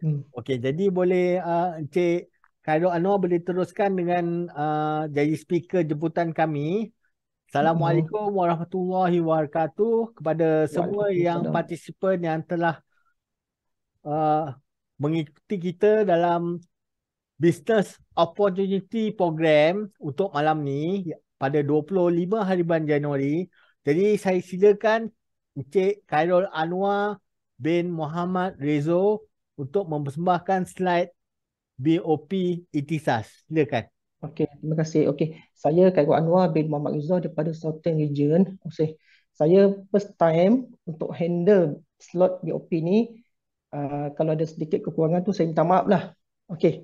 Hmm. Okey, jadi boleh uh, Encik Khairul Anwar boleh teruskan dengan uh, jadi speaker jemputan kami. Hmm. Assalamualaikum warahmatullahi wabarakatuh kepada semua yang participant yang telah uh, mengikuti kita dalam Business Opportunity Program untuk malam ni pada 25 hari bulan Januari. Jadi saya silakan Encik Khairul Anwar bin Muhammad Rezo untuk mempersembahkan slide BOP ITISAS. Silakan. Okey, terima kasih. Okey, saya Kairul Anwar bin Muhammad Rizal daripada Southern Region. Okay. Saya first time untuk handle slot BOP ni. Uh, kalau ada sedikit kekurangan tu saya minta maaf lah. Okey,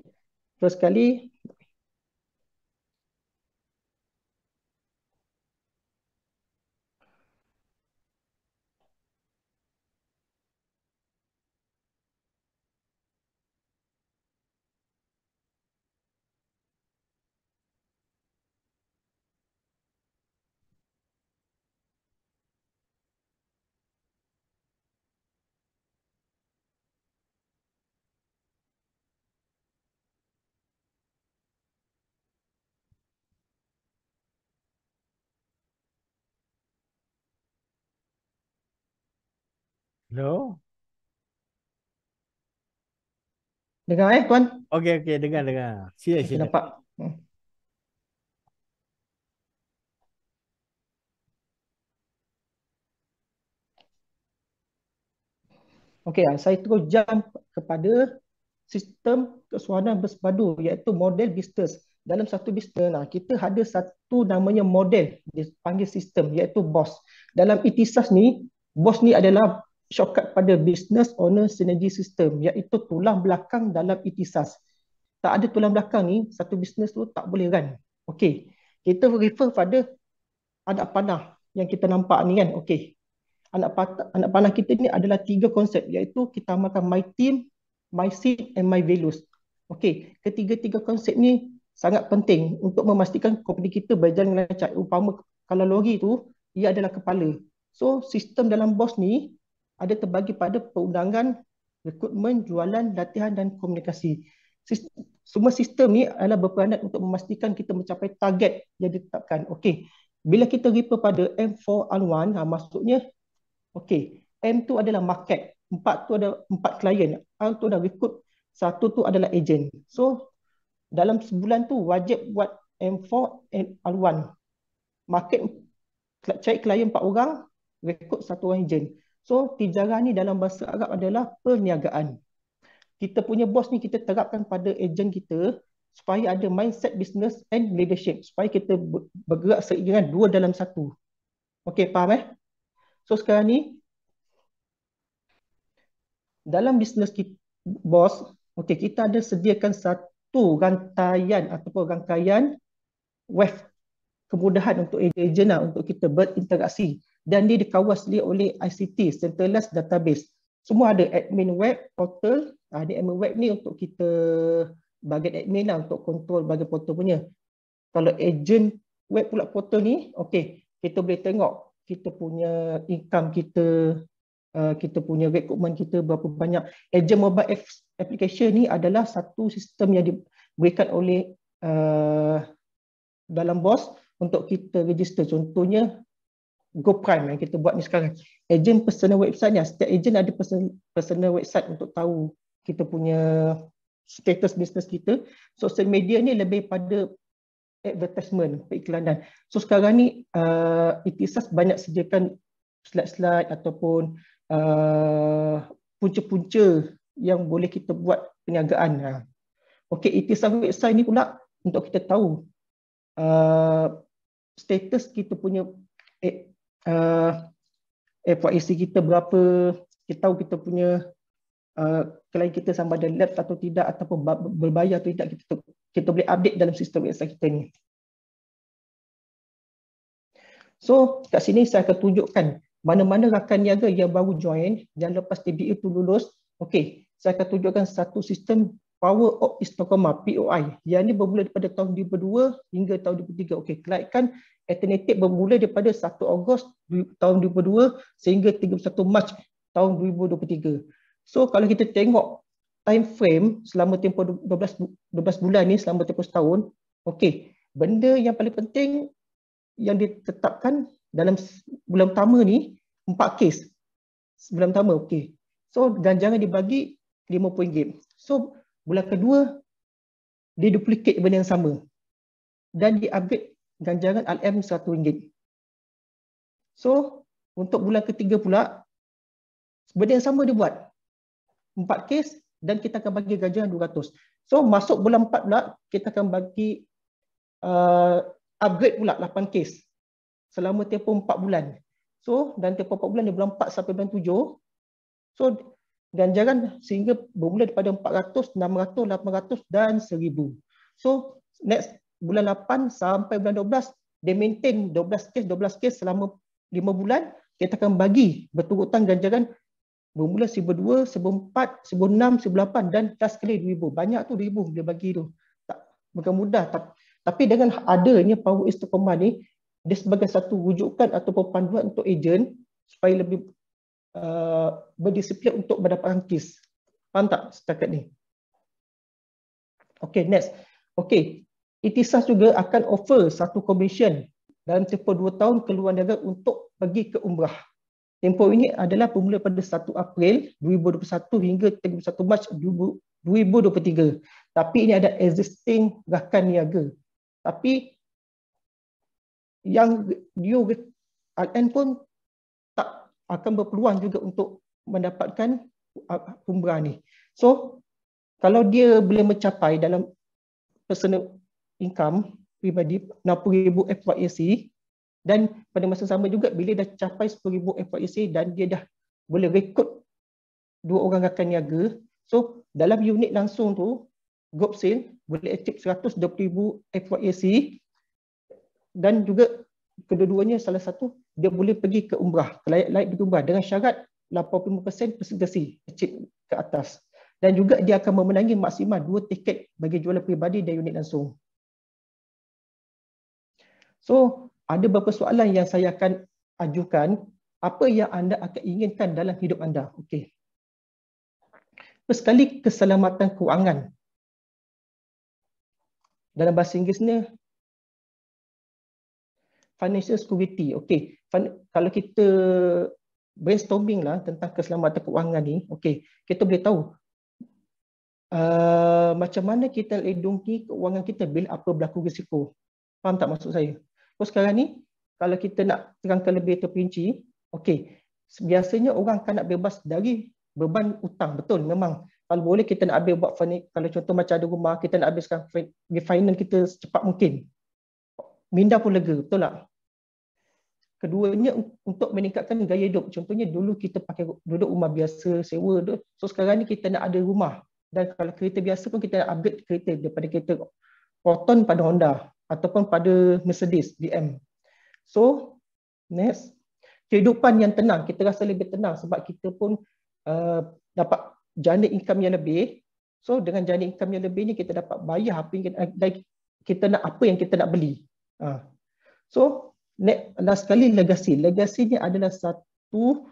terus kali Hello. Dengar eh tuan. Okey okey dengar dengar. Sila sila. Nampak. Hmm. Okey, ah, saya terus jump kepada sistem kesuanan bersepadu iaitu model bisnes Dalam satu bisnes. nah, kita ada satu namanya model dipanggil sistem iaitu bos. Dalam ITISAS ni, bos ni adalah shortcut pada business owner synergy system iaitu tulang belakang dalam ITSAS. Tak ada tulang belakang ni, satu business tu tak boleh run. Okey. Kita refer pada anak panah yang kita nampak ni kan. Okey. Anak, anak panah kita ni adalah tiga konsep iaitu kita amalkan my team, my seat and my values. Okey, ketiga-tiga konsep ni sangat penting untuk memastikan company kita berjalan dengan lancar. Umpama kalau lori tu, ia adalah kepala. So, sistem dalam bos ni ada terbagi pada perundangan rekrutmen, jualan, latihan dan komunikasi. Sistem, semua sistem ni adalah berperanan untuk memastikan kita mencapai target yang ditetapkan. Okey. Bila kita refer pada M4 on 1, ha, maksudnya okey, M tu adalah market, 4 tu ada 4 klien, R tu adalah rekrut, 1 tu adalah agent. So dalam sebulan tu wajib buat M4 on 1. Market cari klien 4 orang, rekrut 1 orang agent. So tijarah ni dalam bahasa Arab adalah perniagaan. Kita punya bos ni kita terapkan pada ejen kita supaya ada mindset business and leadership supaya kita bergerak seiringan dua dalam satu. Okay, faham eh? So sekarang ni dalam business kita, bos, okay kita ada sediakan satu rantaian ataupun rangkaian wave kemudahan untuk ejen-ejen lah, untuk kita berinteraksi dan dia dikawasi oleh ICT, centralized database. Semua ada admin web, portal. Ha, ah, ini admin web ni untuk kita bagi admin lah untuk kontrol bagi portal punya. Kalau agent web pula portal ni, okay, kita boleh tengok kita punya income kita, uh, kita punya recruitment kita berapa banyak. Agent mobile application ni adalah satu sistem yang diberikan oleh uh, dalam BOS untuk kita register. Contohnya go prime yang kita buat ni sekarang agent personal website ni setiap agent ada personal website untuk tahu kita punya status bisnes kita social media ni lebih pada advertisement periklanan so sekarang ni uh, itisas banyak sediakan slide-slide ataupun uh, punca-punca yang boleh kita buat perniagaan ha. Okay, itisas website ni pula untuk kita tahu uh, status kita punya eh, uh, airport AC kita berapa, kita tahu kita punya uh, klien kita sama ada lab atau tidak ataupun berbayar atau tidak, kita, kita boleh update dalam sistem website kita ni. So kat sini saya akan tunjukkan mana-mana rakan niaga yang baru join, yang lepas TBA tu lulus, okay, saya akan tunjukkan satu sistem power of is POI. Yang ini bermula daripada tahun 2002 hingga tahun 2003. Okey, kelaikan alternatif bermula daripada 1 Ogos tahun 2002 sehingga 31 Mac tahun 2023. So kalau kita tengok time frame selama tempoh 12 12 bulan ni selama tempoh setahun, okey, benda yang paling penting yang ditetapkan dalam bulan pertama ni empat kes bulan pertama okey. So ganjaran dibagi 50 ringgit. So Bulan kedua, dia duplicate benda yang sama. Dan di upgrade ganjaran RM100. So, untuk bulan ketiga pula, benda yang sama dia buat. Empat case dan kita akan bagi ganjaran RM200. So, masuk bulan empat pula, kita akan bagi uh, upgrade pula lapan case Selama tempoh empat bulan. So, dan tempoh empat bulan, dia bulan empat sampai bulan tujuh. So, ganjaran sehingga bermula daripada 400, 600, 800 dan 1000. So next bulan 8 sampai bulan 12 dia maintain 12 kes 12 case selama 5 bulan kita akan bagi berturutan ganjaran bermula 1200, 1400, 1600, 1800 dan last sekali 2000. Banyak tu 2000 dia bagi tu. Tak bukan mudah tapi dengan adanya power is to command ni dia sebagai satu rujukan ataupun panduan untuk ejen supaya lebih Uh, berdisiplin untuk mendapatkan kes. Faham tak setakat ni? Okay, next. Okay, ITISAS juga akan offer satu komisen dalam tempoh dua tahun keluar negara untuk pergi ke umrah. Tempoh ini adalah bermula pada 1 April 2021 hingga 31 Mac 2023. Tapi ini ada existing rakan niaga. Tapi yang you RN pun akan berpeluang juga untuk mendapatkan uh, umrah ni. So kalau dia boleh mencapai dalam personal income pribadi 60000 FYAC dan pada masa sama juga bila dah capai 10000 FYAC dan dia dah boleh rekod dua orang rakan niaga. So dalam unit langsung tu group sale boleh achieve 120000 FYAC dan juga kedua-duanya salah satu dia boleh pergi ke umrah, ke layak-layak pergi umrah dengan syarat 85% persentasi kecil ke atas. Dan juga dia akan memenangi maksima dua tiket bagi jualan peribadi dan unit langsung. So, ada beberapa soalan yang saya akan ajukan. Apa yang anda akan inginkan dalam hidup anda? Okey. Sekali keselamatan kewangan. Dalam bahasa Inggeris ni financial security. Okey, fin- kalau kita brainstorming lah tentang keselamatan kewangan ni, okey, kita boleh tahu uh, macam mana kita lindungi kewangan kita bila apa berlaku risiko. Faham tak maksud saya? So sekarang ni, kalau kita nak terangkan lebih terperinci, okey, biasanya orang akan nak bebas dari beban hutang, betul memang. Kalau boleh kita nak habis buat finance, kalau contoh macam ada rumah, kita nak habiskan refinance kita secepat mungkin. Minda pun lega, betul tak? keduanya untuk meningkatkan gaya hidup. Contohnya dulu kita pakai duduk rumah biasa, sewa. Duduk. So sekarang ni kita nak ada rumah. Dan kalau kereta biasa pun kita nak upgrade kereta daripada kereta Proton pada Honda ataupun pada Mercedes, BM. So, next. Kehidupan yang tenang. Kita rasa lebih tenang sebab kita pun uh, dapat jana income yang lebih. So, dengan jana income yang lebih ni kita dapat bayar apa yang kita, kita nak, apa yang kita nak beli. Uh. So, last sekali legasi. Legasinya adalah satu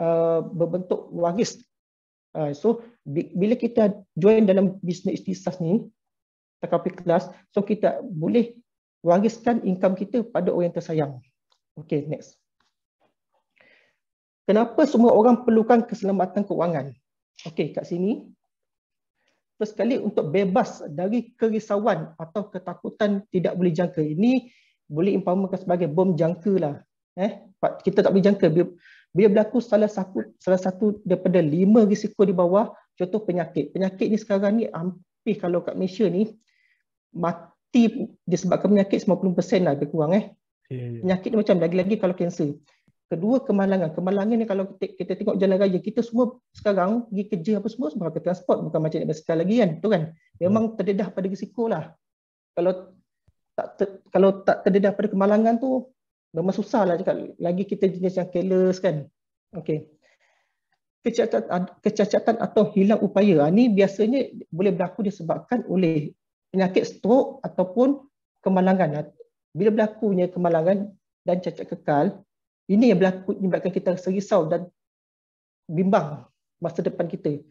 uh, berbentuk waris. Uh, so bila kita join dalam bisnes istisas ni, takapi kelas, so kita boleh wariskan income kita pada orang yang tersayang. Okay, next. Kenapa semua orang perlukan keselamatan kewangan? Okay, kat sini. First sekali untuk bebas dari kerisauan atau ketakutan tidak boleh jangka. Ini boleh empowerment sebagai bom jangka lah. Eh? Kita tak boleh jangka. Bila, bila berlaku salah satu, salah satu daripada lima risiko di bawah, contoh penyakit. Penyakit ni sekarang ni hampir kalau kat Malaysia ni, mati disebabkan penyakit 90% lah lebih kurang. Eh? Ya, ya. Penyakit ni macam lagi-lagi kalau kanser. Kedua kemalangan. Kemalangan ni kalau kita, kita tengok jalan raya, kita semua sekarang pergi kerja apa semua, semua transport. Bukan macam ni lagi kan. tu kan? Memang terdedah pada risiko lah. Kalau tak ter, kalau tak terdedah pada kemalangan tu memang susah lah cakap lagi kita jenis yang careless kan Okay, kecacatan kecacatan atau hilang upaya ha, ni biasanya boleh berlaku disebabkan oleh penyakit stroke ataupun kemalangan ha, bila berlakunya kemalangan dan cacat kekal ini yang berlaku menyebabkan kita rasa risau dan bimbang masa depan kita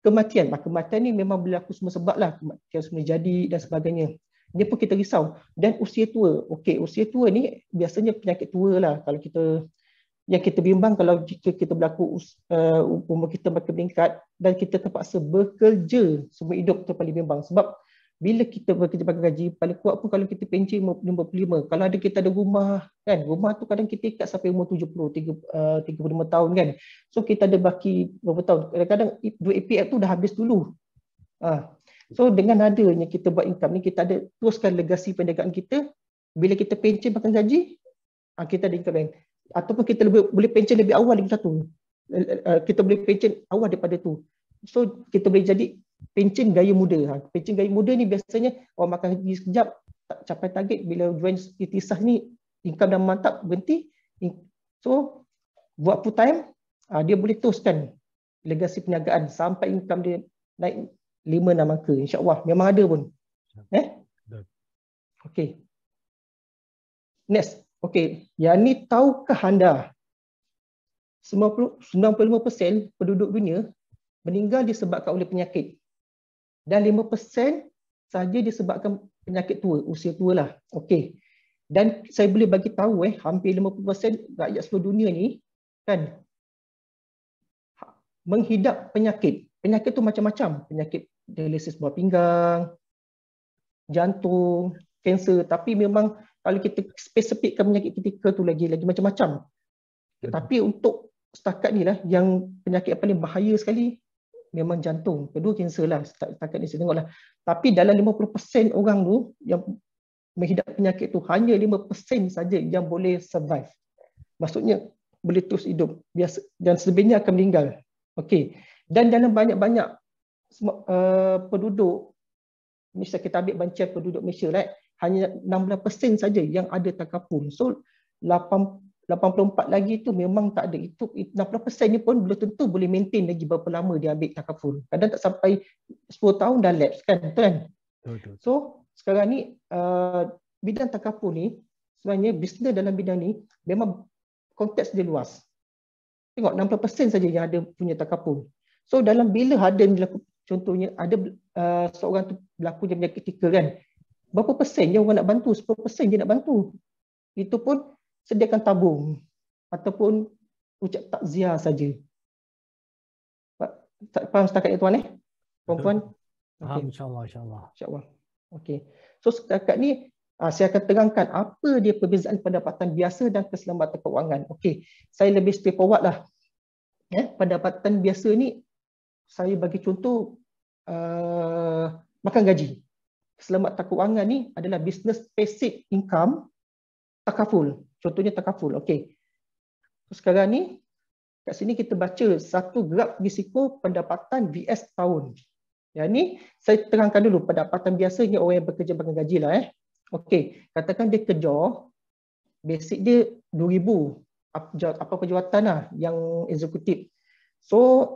kematian maka ha, kematian ni memang berlaku semua lah kematian semua jadi dan sebagainya dia pun kita risau. Dan usia tua, okey usia tua ni biasanya penyakit tua lah kalau kita yang kita bimbang kalau jika kita berlaku uh, umur kita makin meningkat dan kita terpaksa bekerja semua hidup tu paling bimbang sebab bila kita bekerja pakai gaji paling kuat pun kalau kita pencin 55 kalau ada kita ada rumah kan rumah tu kadang kita ikat sampai umur 70 30, uh, 35 tahun kan so kita ada baki berapa tahun kadang-kadang duit APF tu dah habis dulu ah uh, So dengan adanya kita buat income ni, kita ada teruskan legasi perniagaan kita. Bila kita pencen makan gaji, ah, kita ada income yang ataupun kita lebih, boleh pencen lebih awal lagi satu. Eh, eh, eh, kita boleh pencen awal daripada tu. So kita boleh jadi pencen gaya muda. Ha, pencen gaya muda ni biasanya orang makan gaji sekejap, tak capai target bila join ITSAH ni, income dah mantap, berhenti. So buat full time, ah, dia boleh teruskan legasi perniagaan sampai income dia naik lima enam angka insyaallah memang ada pun eh okey next okey yang ni tahukah anda 95% penduduk dunia meninggal disebabkan oleh penyakit dan 5% saja disebabkan penyakit tua usia tua lah okey dan saya boleh bagi tahu eh hampir 50% rakyat seluruh dunia ni kan ha, menghidap penyakit penyakit tu macam-macam penyakit dialisis buah pinggang, jantung, kanser. Tapi memang kalau kita spesifikkan penyakit kritikal tu lagi lagi macam-macam. Tetapi untuk setakat ni lah yang penyakit yang paling bahaya sekali memang jantung. Kedua kanser lah setakat ni saya tengok lah. Tapi dalam 50% orang tu yang menghidap penyakit tu hanya 5% saja yang boleh survive. Maksudnya boleh terus hidup biasa dan sebenarnya akan meninggal. Okay Dan dalam banyak-banyak uh, penduduk misalnya kita ambil bancian penduduk Malaysia right hanya 16% saja yang ada takapun so 8, 84 lagi tu memang tak ada itu 60% ni pun belum tentu boleh maintain lagi berapa lama dia ambil takapun kadang tak sampai 10 tahun dah lapse kan betul kan so sekarang ni uh, bidang takapun ni sebenarnya bisnes dalam bidang ni memang konteks dia luas tengok 60% saja yang ada punya takapun so dalam bila ada contohnya ada uh, seorang tu berlaku dia punya kritikal kan berapa persen je orang nak bantu 10 persen je nak bantu itu pun sediakan tabung ataupun ucap takziah saja tak faham setakat itu tuan eh perempuan faham okay. insyaallah insyaallah insyaallah okey so setakat ni uh, saya akan terangkan apa dia perbezaan pendapatan biasa dan keselamatan kewangan Okay, saya lebih straightforward lah Eh, pendapatan biasa ni saya bagi contoh uh, makan gaji. Selamat kewangan ni adalah business basic income takaful. Contohnya takaful. Okey. So sekarang ni kat sini kita baca satu graf risiko pendapatan VS tahun. Ya ni saya terangkan dulu pendapatan biasa ni orang yang bekerja makan gaji lah eh. Okey, katakan dia kerja basic dia 2000 apa perjawatan lah yang eksekutif. So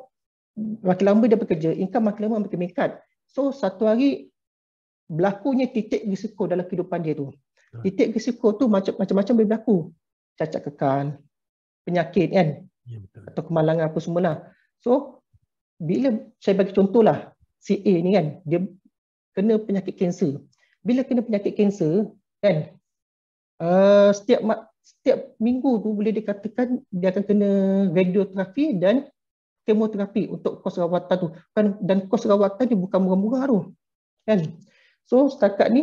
makin lama dia bekerja, income makin lama makin meningkat. So satu hari berlakunya titik risiko dalam kehidupan dia tu. Titik risiko tu macam-macam boleh berlaku. Cacat kekal, penyakit kan? Ya, Atau kemalangan apa semualah. So bila saya bagi contohlah si A ni kan, dia kena penyakit kanser. Bila kena penyakit kanser kan, uh, setiap setiap minggu tu boleh dikatakan dia akan kena radioterapi dan kemoterapi untuk kos rawatan tu kan dan kos rawatan dia bukan murah-murah tu kan so setakat ni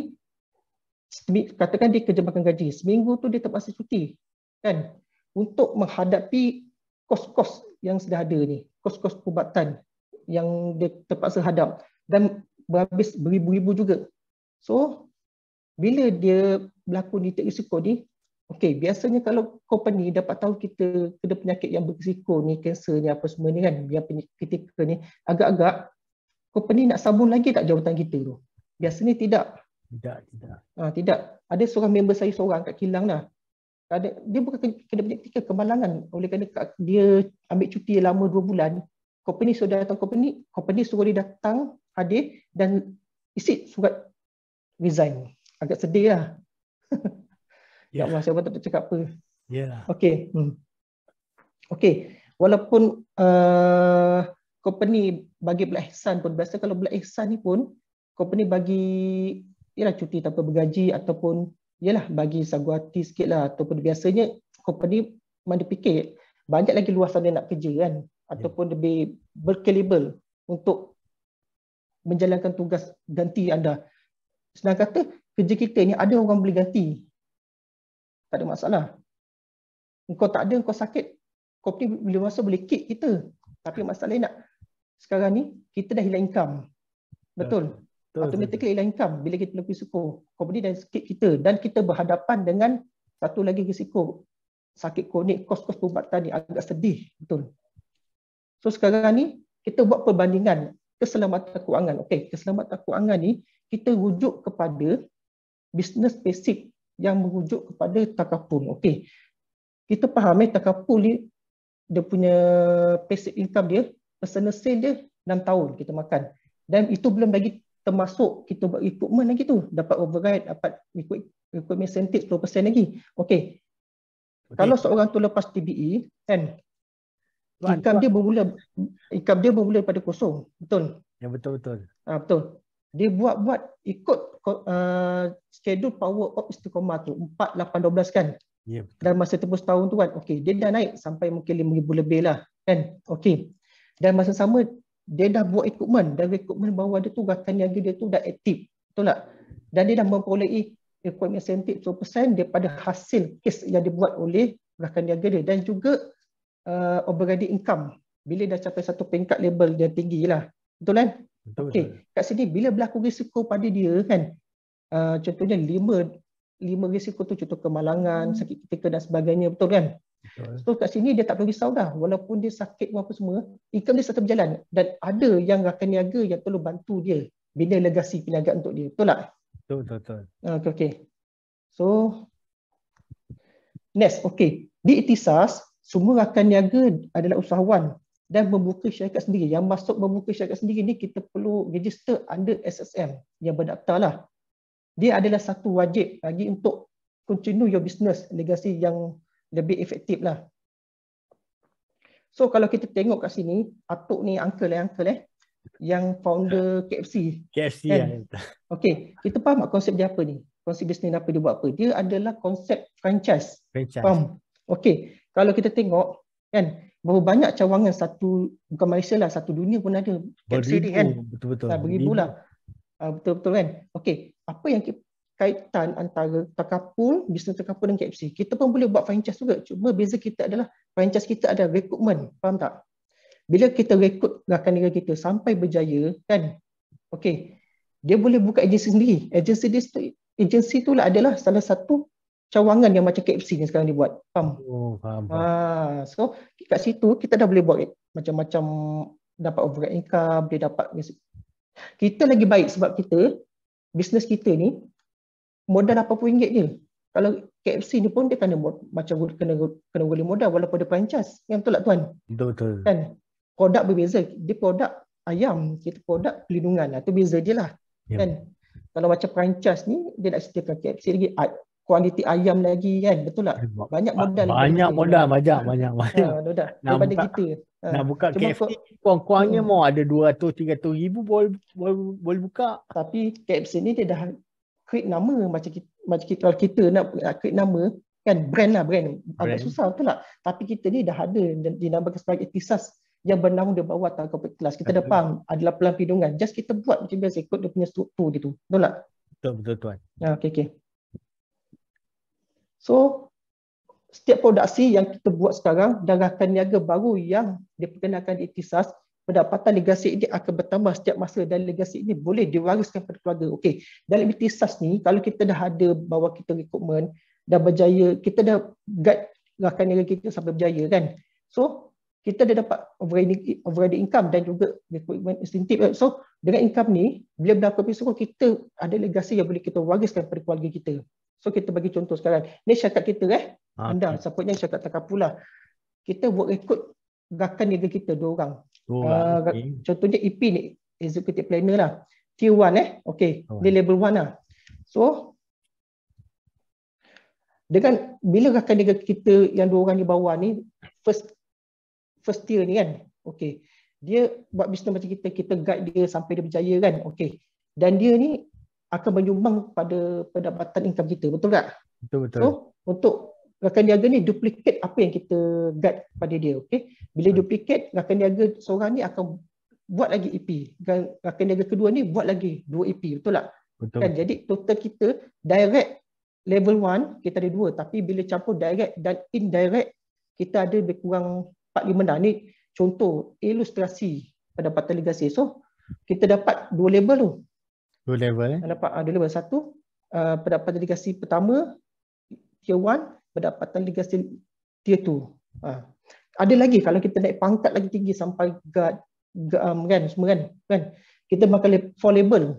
katakan dia kerja makan gaji seminggu tu dia terpaksa cuti kan untuk menghadapi kos-kos yang sudah ada ni kos-kos perubatan yang dia terpaksa hadap dan berhabis beribu-ribu juga so bila dia berlaku di risiko ni Okey, biasanya kalau company dapat tahu kita ada penyakit yang berisiko ni, kanser ni apa semua ni kan, yang penyakit kritikal ni, agak-agak company nak sambung lagi tak jawatan kita tu? Biasanya tidak. Tidak, tidak. Ha, tidak. Ada seorang member saya seorang kat kilang lah. Ada, dia bukan kena penyakit kritikal, kemalangan. Oleh kerana dia ambil cuti lama dua bulan, company sudah datang company, company suruh dia datang hadir dan isi surat resign. Agak sedih lah. Ya Allah, saya tak cakap apa. Yalah. Okey. Hmm. Okey. Walaupun uh, company bagi belah ihsan pun biasa kalau belah ihsan ni pun company bagi ialah cuti tanpa bergaji ataupun ialah bagi sagu hati sikit lah ataupun biasanya company mana fikir banyak lagi luasan dia nak kerja kan ataupun yeah. lebih berkaliber untuk menjalankan tugas ganti anda senang kata kerja kita ni ada orang boleh ganti tak ada masalah. Kau tak ada, kau sakit. Kau pergi bila masa boleh kick kita. Tapi masalahnya nak. Sekarang ni, kita dah hilang income. Betul? Ya. Betul. Automatically hilang income bila kita lebih suku. Kau pergi dah kick kita. Dan kita berhadapan dengan satu lagi risiko. Sakit kronik, kos-kos perubatan ni agak sedih. Betul? So sekarang ni, kita buat perbandingan keselamatan kewangan. Okay, keselamatan kewangan ni, kita rujuk kepada bisnes basic yang merujuk kepada takapun. Okey. Kita faham eh takapun ni dia punya passive income dia, personal sale dia 6 tahun kita makan. Dan itu belum lagi termasuk kita buat recruitment lagi tu. Dapat override, dapat ikut incentive 10% lagi. Okey. Okay. Kalau seorang tu lepas TBE kan income dia bermula income dia bermula daripada kosong. Betul. Ya betul betul. Ah betul dia buat-buat ikut uh, schedule power of istiqomah tu 4812 kan yeah, ya, dan masa tempoh setahun tu kan okey dia dah naik sampai mungkin 5000 lebih lah kan okey dan masa sama dia dah buat equipment dan equipment bawah dia tu gatan niaga dia tu dah aktif betul tak dan dia dah memperolehi equipment incentive tu persen daripada hasil kes yang dibuat oleh gerakan niaga dia dan juga uh, overriding income bila dah capai satu pengkat label dia tinggi lah betul kan Okey, kat sini bila berlaku risiko pada dia kan? Uh, contohnya lima lima risiko tu contoh kemalangan, hmm. sakit ketika dan sebagainya betul kan? Betul. So kat sini dia tak perlu risau dah walaupun dia sakit apa semua, ikam dia tetap berjalan dan ada yang rakan niaga yang perlu bantu dia bina legasi peniagaan untuk dia. Betul tak? Betul, betul, betul. Ah, okey, okey. So next, okey. Di Itisas, semua rakan niaga adalah usahawan dan membuka syarikat sendiri. Yang masuk membuka syarikat sendiri ni kita perlu register under SSM yang berdaftar lah. Dia adalah satu wajib bagi untuk continue your business legacy yang lebih efektif lah. So kalau kita tengok kat sini, Atuk ni uncle eh, uncle eh. Yang founder KFC. KFC kan? Yang... Lah okay, kita faham tak konsep dia apa ni? Konsep bisnes apa dia buat apa? Dia adalah konsep franchise. Franchise. Faham? Okay, kalau kita tengok kan, berapa banyak cawangan satu bukan Malaysia lah satu dunia pun ada beribu, kan? betul ha, betul nah, beribu, lah uh, ha, betul betul kan okey apa yang kita, kaitan antara terkapul bisnes terkapul dengan KFC kita pun boleh buat franchise juga cuma beza kita adalah franchise kita ada recruitment faham tak bila kita rekod rakan negara kita sampai berjaya kan okey dia boleh buka agensi sendiri agensi dia agensi itulah adalah salah satu cawangan yang macam KFC ni sekarang dibuat. Faham? Oh, faham. Ha, so kat situ kita dah boleh buat macam-macam dapat overhead income, boleh dapat kita lagi baik sebab kita bisnes kita ni modal apa pun ringgit je. Kalau KFC ni pun dia kena macam kena kena guna modal walaupun dia franchise. Yang betul lah tuan? Betul. betul. Kan? Produk berbeza. Dia produk ayam, kita produk pelindungan. Itu beza dia lah. Yep. Ya. Kan? Kalau macam perancas ni, dia nak setiapkan KFC lagi. Ah, kualiti ayam lagi kan betul tak eh, banyak modal banyak modal banyak banyak banyak, banyak. Ha, dah, nak daripada buka, ha. nak buka Cuma KFC kurang-kurangnya hmm. mau ada 200 300 ribu boleh, boleh boleh buka tapi KFC ni dia dah create nama macam kita, macam kita, kalau kita nak, nak create nama kan brand lah brand, brand. agak susah betul tak tapi kita ni dah ada dinamakan sebagai etisas yang bernama di bawah tangan corporate class kita betul. depan adalah pelan pindungan just kita buat macam biasa ikut dia punya struktur gitu betul tak betul betul tuan ya okey okey So setiap produksi yang kita buat sekarang dan rakan niaga baru yang diperkenalkan di Iktisas, pendapatan legasi ini akan bertambah setiap masa dan legasi ini boleh diwariskan kepada keluarga. Okey, dalam Iktisas ni kalau kita dah ada bawa kita recruitment dah berjaya, kita dah guide rakan niaga kita sampai berjaya kan. So kita dah dapat overriding, overriding income dan juga recruitment incentive. So dengan income ni, bila berlaku pisau kita ada legasi yang boleh kita wariskan kepada keluarga kita. So kita bagi contoh sekarang. Ni syarikat kita eh. Okay. Ah, Anda sepatutnya syarikat Takapula. Kita buat rekod gakan niaga kita dua orang. Dua Uh, ah, okay. Contohnya EP ni executive planner lah. T1 eh. Okey, oh. ni level 1 lah. So dengan bila rakan niaga kita yang dua orang ni bawah ni first first tier ni kan. Okey. Dia buat bisnes macam kita, kita guide dia sampai dia berjaya kan. Okey. Dan dia ni akan menyumbang pada pendapatan income kita betul tak betul betul so, untuk rakan niaga ni duplicate apa yang kita guide pada dia okey bila duplicate rakan niaga seorang ni akan buat lagi EP dan rakan niaga kedua ni buat lagi dua EP betul tak betul kan jadi total kita direct level 1 kita ada dua tapi bila campur direct dan indirect kita ada lebih kurang 4 5 dah ni contoh ilustrasi pendapatan legasi so kita dapat dua label tu Dua level. Eh? Dapat uh, ah, dua level. Satu, uh, pendapatan legasi pertama, tier 1, pendapatan legasi tier 2. Uh. Ah. Ada lagi kalau kita naik pangkat lagi tinggi sampai guard, guard um, kan, semua kan, kan. Kita makan four level.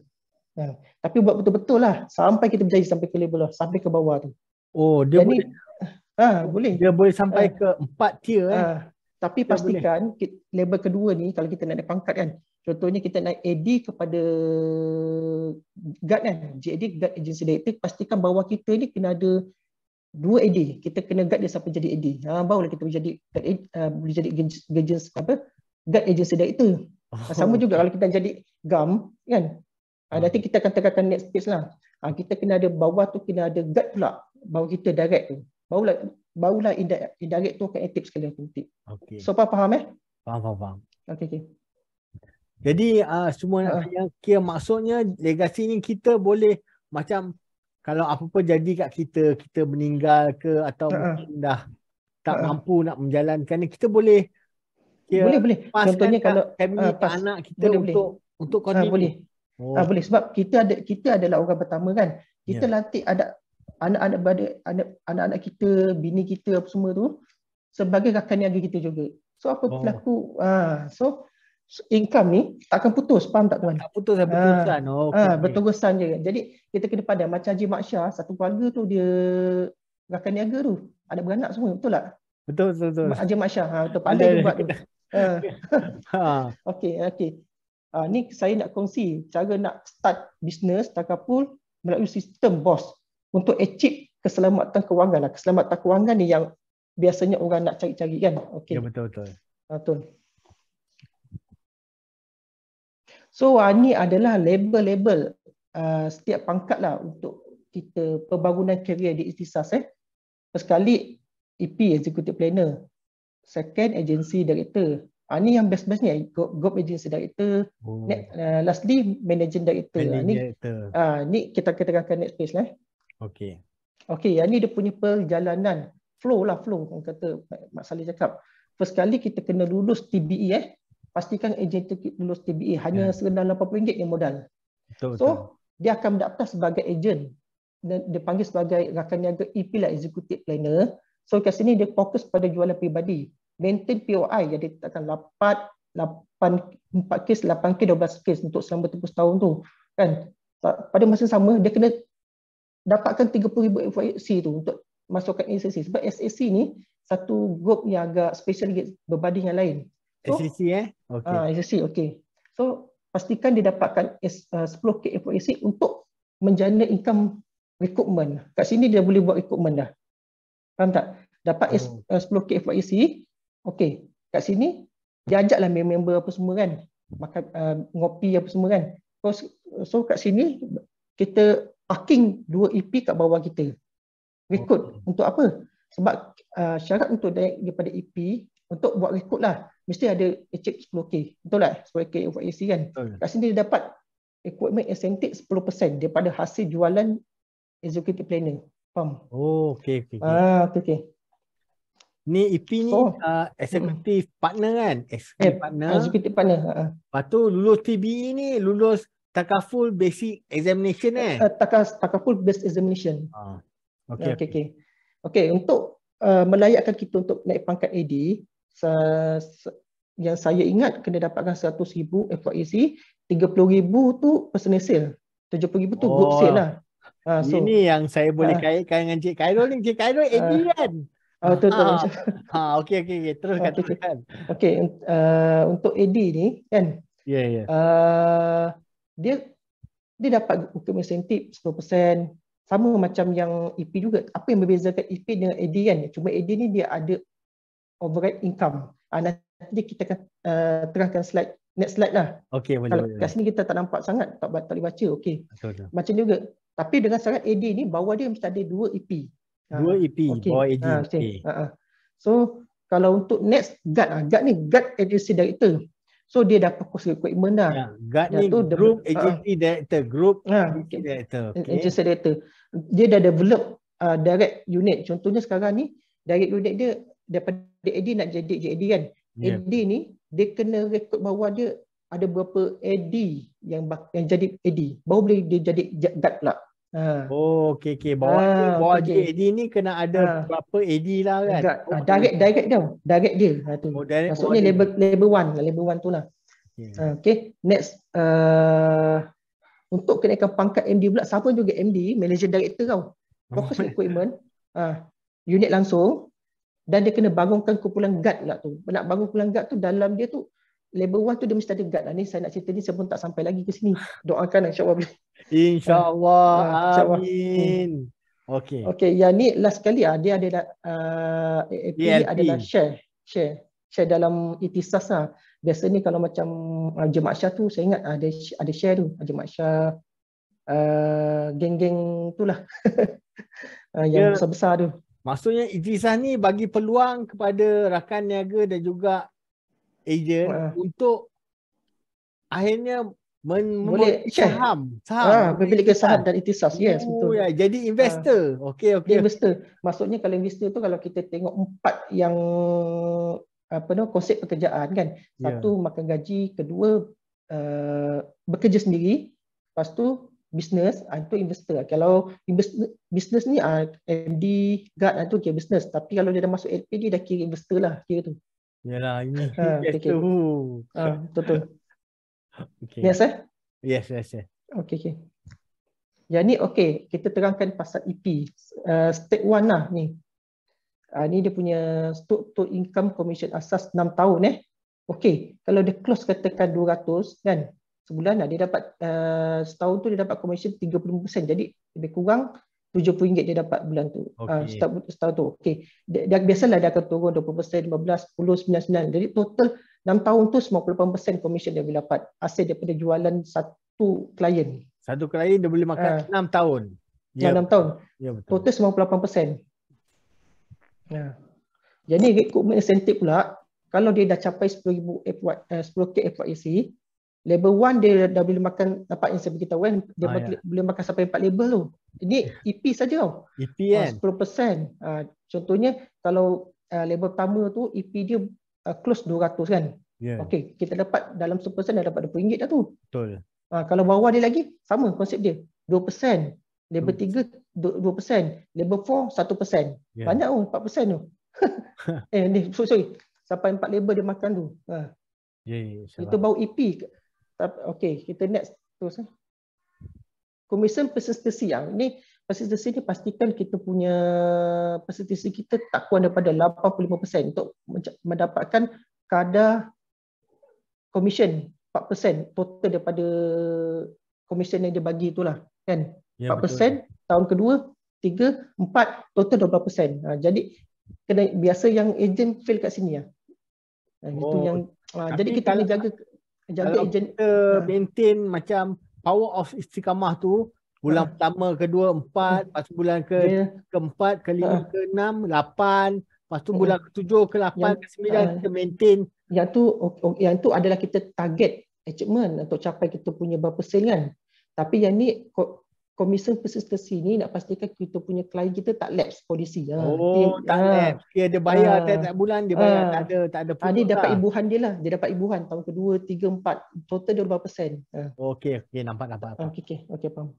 Uh. Kan? Tapi buat betul-betul lah. Sampai kita berjaya sampai ke level lah. Sampai ke bawah tu. Oh, dia Jadi, boleh. Ah, boleh. Dia boleh sampai uh. ke empat tier. Uh. Eh. Tapi dia pastikan boleh. level kedua ni kalau kita nak naik pangkat kan, Contohnya kita nak AD kepada guard kan. GAD, guard agency director. Pastikan bawah kita ni kena ada dua AD. Kita kena gad dia sampai jadi AD. Ha, lah kita boleh jadi, uh, boleh jadi agents, apa? Gad agency director. Oh. Sama juga kalau kita jadi GAM kan. Ha, hmm. nanti kita akan tekankan next page lah. Ha, kita kena ada bawah tu kena ada guard pula. Bawah kita direct tu. Barulah, barulah indirect, indirect tu akan active sekali. Okay. So faham, faham eh? Faham, faham. Okay, okay. Jadi uh, semua uh. yang kira maksudnya legasi ni kita boleh macam kalau apa-apa jadi kat kita, kita meninggal ke atau uh. mungkin dah tak uh. mampu nak menjalankan kita boleh kira, boleh boleh contohnya kalau family uh, pas. anak kita boleh, untuk boleh. untuk kau uh, boleh. Oh. Uh, boleh sebab kita ada kita adalah orang pertama kan. Kita yeah. lantik ada anak-anak pada anak-anak kita, bini kita apa semua tu sebagai kakak niaga kita juga. So apa oh. berlaku? Ah, uh, so income ni takkan putus faham tak tuan tak putus dan putuskan. Ah. ha, oh, ah, okay. ha, berterusan je jadi kita kena pandang macam Haji Maksyar satu keluarga tu dia rakan niaga tu ada beranak semua betul tak betul betul, betul. Haji Maksyar ha, ah, betul pandai buat tu ha. ha. okey okey ha, ni saya nak kongsi cara nak start business takapul melalui sistem bos untuk achieve keselamatan kewangan lah. keselamatan kewangan ni yang biasanya orang nak cari-cari kan okey ya betul betul betul So ini ah, adalah label-label uh, setiap pangkat lah untuk kita pembangunan kerjaya di ITSAS. Eh. kali EP, Executive Planner. Second, Agency Director. Ini ah, yang best-best ni, eh. Group Agency Director. Oh. Next, uh, lastly, Managing Director. Managing Director. Ah, ni kita ketengahkan next page lah. Eh. Okay. Okay, yang ni dia punya perjalanan. Flow lah, flow. Kata Mak Saleh cakap. First kali kita kena lulus TBE eh pastikan ejen lulus TBE hanya yeah. serendah RM80 modal. Betul, so dia akan mendaftar sebagai ejen dan dipanggil sebagai rakan niaga EP lah executive planner. So kat sini dia fokus pada jualan peribadi. Maintain POI yang ditetapkan 8 4 kes, 8 kes, 12 kes untuk selama tempoh setahun tu. Kan? Pada masa sama dia kena dapatkan 30,000 FYC tu untuk masukkan SSC. Sebab SSC ni satu grup yang agak special berbanding yang lain. So, SAC e eh? Okay. Uh, ah, SAC, e okay. So, pastikan dia dapatkan 10K uh, FOAC e untuk menjana income recruitment. Kat sini dia boleh buat recruitment dah. Faham tak? Dapat S, oh. 10K uh, FOAC, okay. Kat sini, dia ajaklah member-member apa semua kan. Makan, uh, ngopi apa semua kan. So, so kat sini, kita parking 2 EP kat bawah kita. Record oh. untuk apa? Sebab uh, syarat untuk daripada EP, untuk buat record lah mesti ada ecek 10k betul tak 10k FYC kan betul. kat sini dia dapat equipment incentive 10% daripada hasil jualan executive planner faham oh okey okey ah okey okey ni EP ni so, oh. uh, executive mm. partner kan eh, executive eh, partner executive partner ha uh-huh. lulus TBE ni lulus takaful basic examination kan? eh uh, takas takaful basic examination ah okey ah, okey okey okay. okay, untuk uh, melayakkan kita untuk naik pangkat AD yang saya ingat kena dapatkan ribu 100,000 FYEC, ribu tu personal sale. 70,000 tu oh. group sale lah. Ha, so, Ini yang saya boleh ha. kaitkan dengan Cik Khairul ni. Cik Khairul ha. Ah. AD kan? Oh, betul, betul. Ha. ha. Okay, okay, okay. Terus okay. katakan. Okay, uh, untuk AD ni kan? Ya, yeah, ya. Yeah. Uh, dia dia dapat hukum insentif 10%. Sama macam yang EP juga. Apa yang berbeza kat EP dengan AD kan? Cuma AD ni dia ada overhead income. Uh, nanti kita akan uh, terangkan slide next slide lah. Okey boleh Kalau boleh. Kat sini kita tak nampak sangat tak, tak boleh baca. Okey. Macam juga. Tapi dengan syarat AD ni bawah dia mesti ada 2 EP. 2 ah, EP okay. bawah AD. Uh, ah, okay. uh, uh. So kalau untuk next guard ah guard ni guard agency director. So dia dapat fokus ke equipment dah. Ya, guard tu, group the, agency uh, director group uh, agency director. Okay. director. Dia dah develop uh, direct unit. Contohnya sekarang ni direct unit dia daripada PAD nak jadi JAD kan. Yeah. AD ni dia kena rekod bawah dia ada berapa AD yang yang jadi AD. Baru boleh dia jadi guard pula. Ha. Oh okey okey bawah ha, dia, bawah okay. JAD ni kena ada ha. berapa AD lah kan. Oh, ha, direct okay. direct tau. Direct dia. Ha, tu. Oh, direct Maksudnya level level 1 lah level 1 tu lah. Yeah. Ha, okay next uh, untuk kenaikan pangkat MD pula siapa juga MD manager director tau oh. fokus oh. equipment uh, unit langsung dan dia kena bangunkan kumpulan guard pula tu. Nak bangun kumpulan guard tu dalam dia tu level 1 tu dia mesti ada guard lah. Ni saya nak cerita ni sebelum tak sampai lagi ke sini. Doakan lah insya-Allah boleh. Ya, Insya-Allah. Amin. Okey. Okey, ya ni last sekali ah dia ada uh, AAP adalah share share share dalam itisas lah. Biasa ni kalau macam uh, Jemaat Syah tu saya ingat ada ada share tu Jemaat Syah uh, geng-geng tu lah uh, yang yeah. besar-besar tu. Maksudnya Ijtisah ni bagi peluang kepada rakan niaga dan juga ejen uh. Ah. untuk akhirnya men- saham. saham. Ah, memiliki saham dan Ijtisah. Yes, oh, betul. Ya, jadi investor. Uh. Okey, okey. Investor. Maksudnya kalau investor tu kalau kita tengok empat yang apa tu konsep pekerjaan kan. Ya. Satu yeah. makan gaji, kedua uh, bekerja sendiri, lepas tu business uh, itu investor. Ah, kalau business ni uh, ah, MD guard uh, itu kira business. Tapi kalau dia dah masuk LP dia dah kira investor lah kira tu. Yalah ini Okey. Ah betul. betul. Okay. Yes eh? Yes yes yes. Okey okey. Yang ni okay kita terangkan pasal EP. Uh, step one lah ni. Uh, ni dia punya to income commission asas 6 tahun eh. Okey, kalau dia close katakan 200 kan sebulan lah. dia dapat uh, setahun tu dia dapat commission 35% jadi lebih kurang RM70 dia dapat bulan tu ah, okay. uh, setahun, tu okey dia, dia biasalah dia akan turun 20% 15 10 99 jadi total 6 tahun tu 98% commission dia boleh dapat hasil daripada jualan satu klien satu klien dia boleh makan uh, ah. 6 tahun ya, 6 ya, tahun ya, total 98% Nah. Ya. Jadi recruitment incentive pula kalau dia dah capai 10000 10k FYC, 10K FYC Level 1 dia dah boleh makan dapat yang sebegitu beritahu kan dia ah, boleh, ya. boleh makan sampai 4 level tu. Ini ya. EP saja tau. EP ah, kan. Uh, 10%. Uh, contohnya kalau uh, label pertama tu EP dia uh, close 200 kan. Yeah. Okey, kita dapat dalam 10% dah dapat RM20 dah tu. Betul. Uh, kalau bawah dia lagi sama konsep dia. 2%. Label 3 2%, Level 4 1%. Yeah. Banyak oh 4% tu. eh ni sorry, sorry. Sampai 4 level dia makan tu. Ha. Uh. Yeah, yeah, itu bau EP okey kita next terus eh. Komisen persistency yang ni persistency ni pastikan kita punya persistency kita tak kurang daripada 85% untuk mendapatkan kadar komisen 4% total daripada komisen yang dia bagi itulah kan 4% ya, betul. tahun kedua 3 4 total 20%. Ha, jadi kena biasa yang agent fail kat sini ah. Ha, oh, itu yang ha, jadi kita kalau, jaga kalau agent. kita ha. maintain macam power of istiqamah tu bulan ha. pertama, kedua, empat, ha. Hmm. pas bulan ke yeah. keempat, kelima, ha. keenam, lapan, pas tu bulan ya. ketujuh, ke lapan, ke sembilan ha. kita maintain. Yang tu yang tu adalah kita target achievement untuk capai kita punya berapa sen kan. Tapi yang ni Komisen persistensi ni nak pastikan kita punya klien kita tak lapse polisi. Ya. Oh, ya. tak lapse. Dia ada bayar uh, ah. tiap bulan, dia bayar uh, tak ada tak ada ah, pun. Ini dapat lah. ibuhan dia lah. Dia dapat ibuhan tahun kedua, tiga, empat. Total dia berapa persen. Uh. Okay, okay. Nampak, nampak. nampak. Okay, okay. Okay, faham.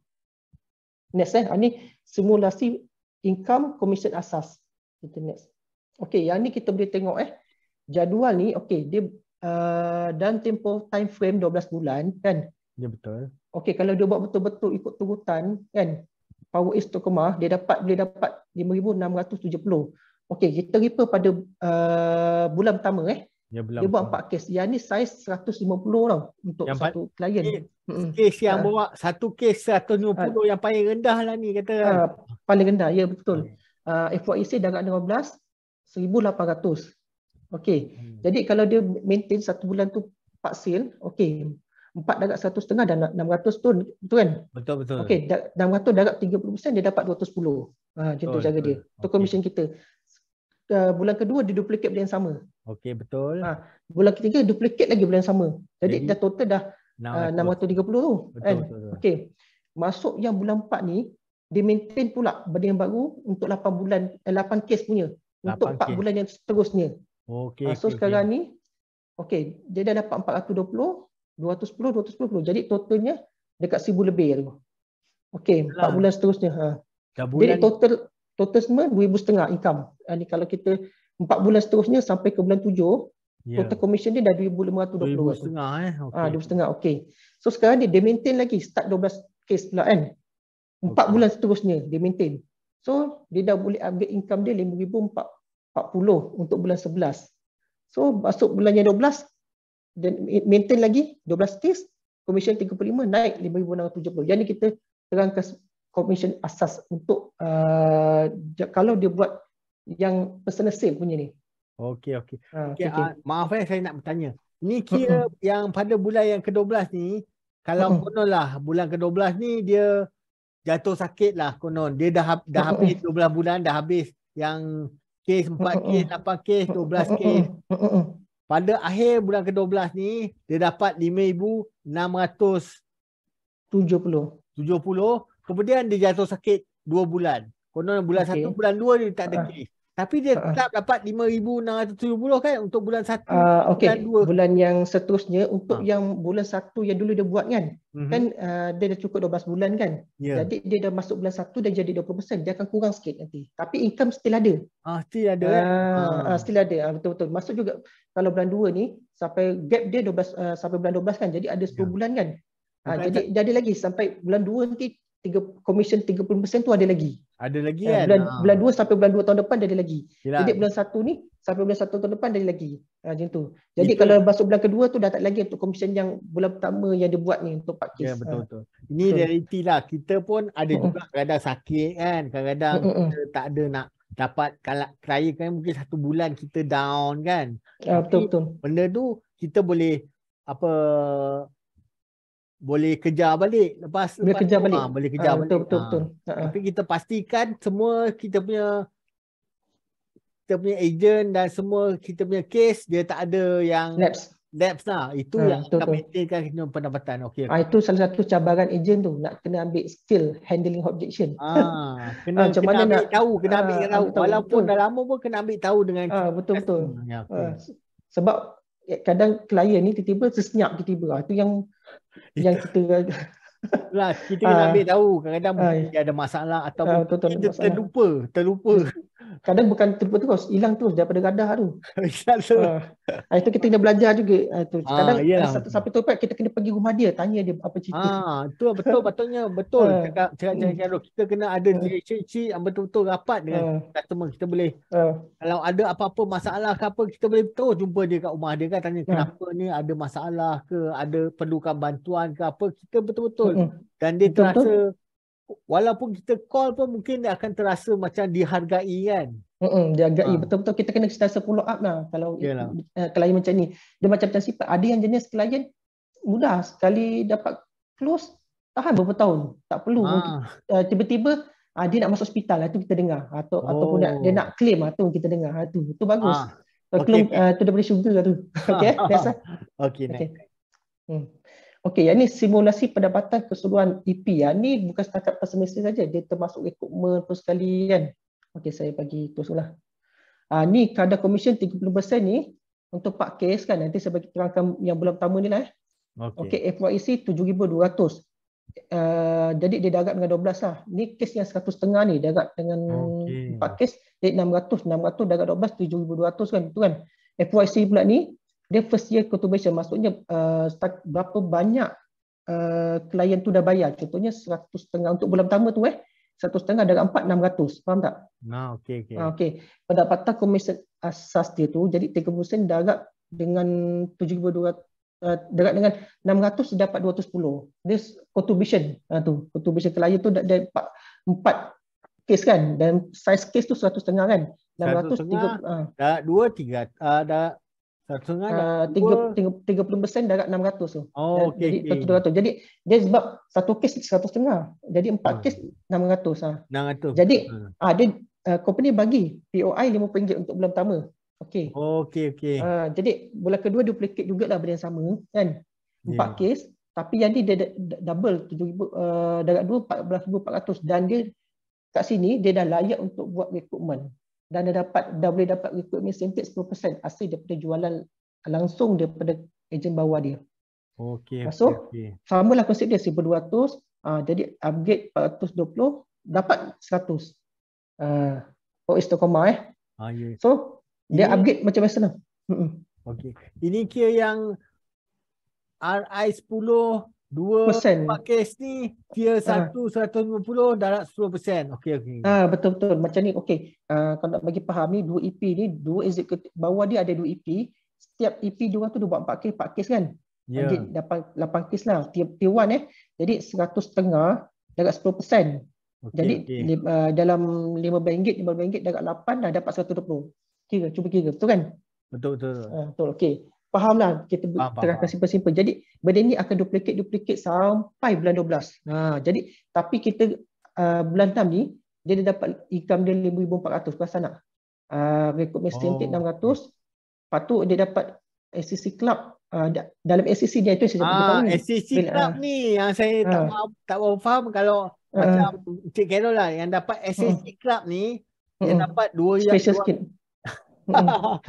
Next eh. Ini simulasi income commission asas. Kita next. Okay, yang ni kita boleh tengok eh. Jadual ni, okay. Dia uh, dan tempoh time frame 12 bulan kan. Ya betul. Okey kalau dia buat betul-betul ikut turutan kan power is terkemah dia dapat boleh dapat 5670. Okey kita refer pada uh, bulan pertama eh. Ya, bulan dia buat empat kes. Yang ni saiz 150 orang untuk yang satu klien. Kes, kes yang ha. bawa satu kes 150 ha. yang paling rendah lah ni kata. Ha, paling rendah ya betul. Uh, hmm. ah, FYEC darat 16 1800 Okey. Hmm. Jadi kalau dia maintain satu bulan tu 4 sale, okey, empat darab satu setengah dan enam ratus tu betul kan? Betul betul. Okey, enam ratus darab tiga puluh persen dia dapat dua ratus sepuluh. Ha, jaga dia. Itu okay. komisen kita. Uh, bulan kedua dia duplikat bulan sama. Okey betul. Ha, bulan ketiga duplikat lagi bulan sama. Jadi, Jadi dah total dah enam ah, ratus tiga puluh tu. kan? Okey. Masuk yang bulan empat ni, dia maintain pula benda yang baru untuk lapan bulan, eh, lapan eh, kes punya. untuk empat bulan yang seterusnya. Okey. Ha, so okay, sekarang okay. ni, okey. Dia dah dapat empat ratus dua puluh. 210 210. Jadi totalnya dekat 1000 lebih tu. Okey, 4 bulan seterusnya. Ha. Bulan Jadi total total semua setengah income. Ini ha, kalau kita 4 bulan seterusnya sampai ke bulan 7, yeah. total commission dia dah 2520. 2500 eh. Ha, okey. Ha, setengah, okey. So sekarang dia maintain lagi start 12 case pula kan. 4 okay. bulan seterusnya dia maintain. So dia dah boleh ambil income dia 5440 untuk bulan 11. So masuk bulan yang 12 dan eh, maintain lagi 12 tes commission 35 naik 5670 jadi kita terangkan commission asas untuk uh, kalau dia buat yang personal sale punya ni okey okey ha, okey okay. uh, ah, maaf eh saya nak bertanya ni kira yang pada bulan yang ke-12 ni kalau Konon lah bulan ke-12 ni dia jatuh sakit lah konon dia dah dah habis 12 bulan dah habis yang kes 4 kes 8 kes 12 kes pada akhir bulan ke-12 ni dia dapat 5670 70 kemudian dia jatuh sakit 2 bulan konon bulan 1 okay. bulan 2 dia tak ada case ah. Tapi dia ha. tetap uh, dapat 5670 kan untuk bulan satu uh, ah, okay. bulan 2 bulan yang seterusnya untuk uh. yang bulan satu yang dulu dia buat kan. Mm-hmm. Kan uh, dia dah cukup 12 bulan kan. Yeah. Jadi dia dah masuk bulan satu dan jadi 20%, dia akan kurang sikit nanti. Tapi income still ada. uh, still ada. Ah uh, uh. still ada. Uh, betul-betul. Masuk juga kalau bulan dua ni sampai gap dia 12 uh, sampai bulan 12 kan. Jadi ada 10 yeah. bulan kan. Ha, jadi jadi lagi sampai bulan 2 nanti tiga komisen 30% tu ada lagi. Ada lagi eh, kan. Bulan ha. sampai bulan 2 tahun depan ada lagi. Yelah. Jadi bulan 1 ni sampai bulan 1 tahun depan ada lagi. Ha macam tu. Jadi Itu. kalau masuk bulan kedua tu dah tak lagi untuk komisen yang bulan pertama yang dia buat ni untuk pak kes. Ya betul ha. betul. Ini reality lah. Kita pun ada mm-hmm. juga kadang sakit kan. Kadang-kadang mm-hmm. kita tak ada nak dapat kalau kerajaan kan mungkin satu bulan kita down kan. Ya, betul betul. Benda tu kita boleh apa boleh kejar balik lepas boleh lepas kejar balik. Ha, boleh ah, kejar ha, betul, balik. Betul betul ha. Ah, betul. Tapi kita pastikan semua kita punya kita punya agen dan semua kita punya case dia tak ada yang Laps. Debs lah itu ha, yang betul, kita maintainkan kena pendapatan. Okey. Ha, itu salah satu cabaran ejen tu nak kena ambil skill handling objection. Ah, ha, kena ha, mana ambil nak tahu kena ambil ha, tahu betul, walaupun betul. dah lama pun kena ambil tahu dengan ha, betul betul. Ya, okay. ha, sebab eh, kadang klien ni tiba-tiba sesenyap tiba-tiba. Itu yang yang kita lah kita kena ah. ambil tahu kadang-kadang ah, dia ada masalah atau ha, kita masalah. terlupa terlupa hmm. kadang bukan terlupa tu hilang terus daripada gadah tu selalu ha. Ah. itu kita kena belajar juga itu ha, kadang ha, satu sampai topik kita kena pergi rumah dia tanya dia apa cerita ah ha, tu betul patutnya betul cakap cakap hmm. kita kena ada ciri-ciri yang betul-betul rapat dengan ha. customer kita boleh ha. kalau ada apa-apa masalah ke apa kita boleh terus jumpa dia kat rumah dia kan tanya ha. kenapa ni ada masalah ke ada perlukan bantuan ke apa kita betul-betul betul. Hmm. Dan dia betul. terasa walaupun kita call pun mungkin dia akan terasa macam dihargai kan. Mm-mm, dia agak ah. betul-betul kita kena sentiasa follow up lah kalau Yalah. Eh, klien macam ni. Dia macam-macam sifat. Ada yang jenis klien mudah sekali dapat close tahan beberapa tahun. Tak perlu. Ha. Mungkin, eh, tiba-tiba uh, dia nak masuk hospital itu lah kita dengar atau oh. ataupun nak, dia nak claim lah kita dengar. itu itu bagus. Ha. Okay. Uh, claim uh, tu daripada sugar lah tu. Okay biasa. Okey. Okay. Hmm. Okey, yang ini simulasi pendapatan keseluruhan EP. Yang ini bukan setakat per semester saja. Dia termasuk rekrutmen pun sekali kan. Okey, saya bagi teruslah. Ah, ni kadar komisen 30% ni untuk Pak case kan. Nanti saya bagi terangkan yang bulan pertama ni lah. Eh. Okey, okay, FYEC 7200. Uh, jadi dia darat dengan 12 lah. Ni case yang 100 setengah ni darat dengan okay. 4 case. Jadi 600, 600 darat 12, 7200 kan. Itu kan. FYC pula ni dia first year contribution maksudnya uh, berapa banyak uh, klien tu dah bayar contohnya 100 setengah untuk bulan pertama tu eh 100 setengah dah 4 600 faham tak nah okey okey ah, okey pendapatan komisen asas dia tu jadi 30% darab dengan 7200 dekat uh, dengan 600 dapat 210. This contribution uh, tu, contribution klien tu ada empat 4 case kan dan size case tu 100 setengah kan. 600 ah. tiga ah. Dah 2 3 ada satu setengah uh, 30, 30, 30% 600 tu. Oh, okay, jadi okay. Jadi dia sebab satu kes 100 setengah. Jadi empat ah. kes uh, lah. 600 Enam ratus. Jadi ah uh. uh, dia uh, company bagi POI lima 5 untuk bulan pertama. Okey. Oh, okey okey. Uh, jadi bulan kedua duplicate jugaklah benda yang sama kan. Ya. Empat yeah. kes tapi yang ni dia double 7000 uh, darat empat ratus dan dia kat sini dia dah layak untuk buat recruitment dan dia dapat dah boleh dapat ikut recruitment incentive 10% asli daripada jualan langsung daripada ejen bawah dia. Okey. Ah, so, okay, okay. samalah konsep dia 1200 uh, ah, jadi upgrade 420 dapat 100. uh, oh is koma eh. Ah, yeah. So dia upgrade macam biasa lah. Okey. Ini kira yang RI 10. Dua persen. kes ni tier ah. satu seratus lima puluh darat sepuluh persen. Okey okey. Ah ha, betul betul macam ni okey. uh, kalau nak bagi faham ni dua EP ni dua executive bawah dia ada dua EP. Setiap EP dua tu dua buat empat kes empat kes kan. Ya. Yeah. dapat lapan kes lah tier tier one eh. Jadi seratus setengah darat sepuluh persen. Jadi okay. uh, ah, dalam lima ringgit lima ringgit darat lapan dah dapat seratus dua puluh. Kira cuba kira betul kan? Betul betul. betul. Uh, betul okey. Fahamlah kita faham, tengah simple simple. Jadi benda ni akan duplicate duplicate sampai bulan 12. Ha jadi tapi kita uh, bulan 6 ni dia, dia dapat ikam dia 1400 pasal nak uh, record mesti oh. 600. Lepas tu dia dapat SCC club uh, dalam SCC dia itu saya ah, SCC Bila, club uh, ni yang saya uh, ah. tak maaf, tak faham kalau uh, macam Cik Carol lah yang dapat SCC uh, hmm. club ni uh, hmm. yang dapat dua yang. skin.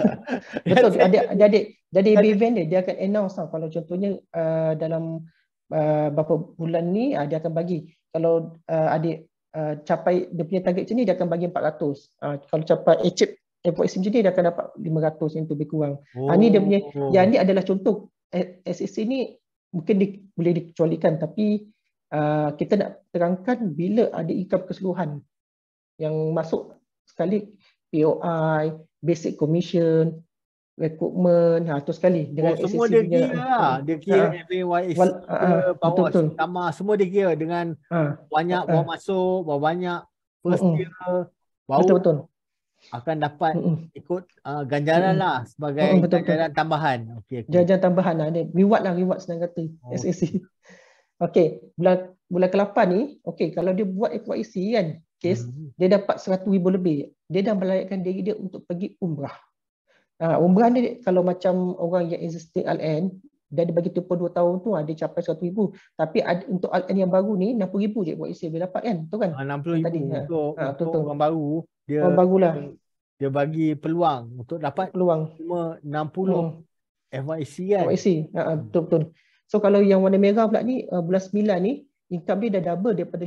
Betul. Jadi jadi jadi event dia dia akan announce tau kalau contohnya uh, dalam uh, beberapa bulan ni uh, dia akan bagi kalau uh, adik uh, capai dia punya target macam dia akan bagi 400. Uh, kalau capai achieve Airport SSC ni dia akan dapat 500 yang tu lebih kurang. Oh. Ha, ni dia punya, oh. yang ni adalah contoh eh, SSC ni mungkin di, boleh dikecualikan tapi uh, kita nak terangkan bila ada ikan keseluruhan yang masuk sekali POI, basic commission recruitment ha, tu sekali oh, dengan oh, semua dia kira lah. dia kira every uh, uh, uh, sama semua dia kira dengan uh, banyak uh, ha. bawa masuk bawa banyak first uh, year betul betul akan dapat uh, ikut uh, ganjaran uh, lah sebagai uh, betul, ganjaran tambahan okey okay. ganjaran tambahan lah ni reward lah reward senang kata oh. SSC okey bulan bulan ke-8 ni okey kalau dia buat FYC kan case hmm. dia dapat ribu lebih. Dia dah melayakkan diri dia untuk pergi umrah. Ha, umrah ni kalau macam orang yang existing LN, dia ada bagi tempoh 2 tahun tu ada ha, capai ribu. Tapi ada, untuk LN yang baru ni 60,000 je buat isi dia dapat kan. Tu kan? Ah, ha, 60,000 tadi. Untuk, ha, untuk orang baru dia orang barulah. Dia bagi peluang untuk dapat peluang cuma 60 hmm. FYC kan. FYC. Ha, ha, betul betul. So kalau yang warna merah pula ni uh, bulan 9 ni income dia dah double daripada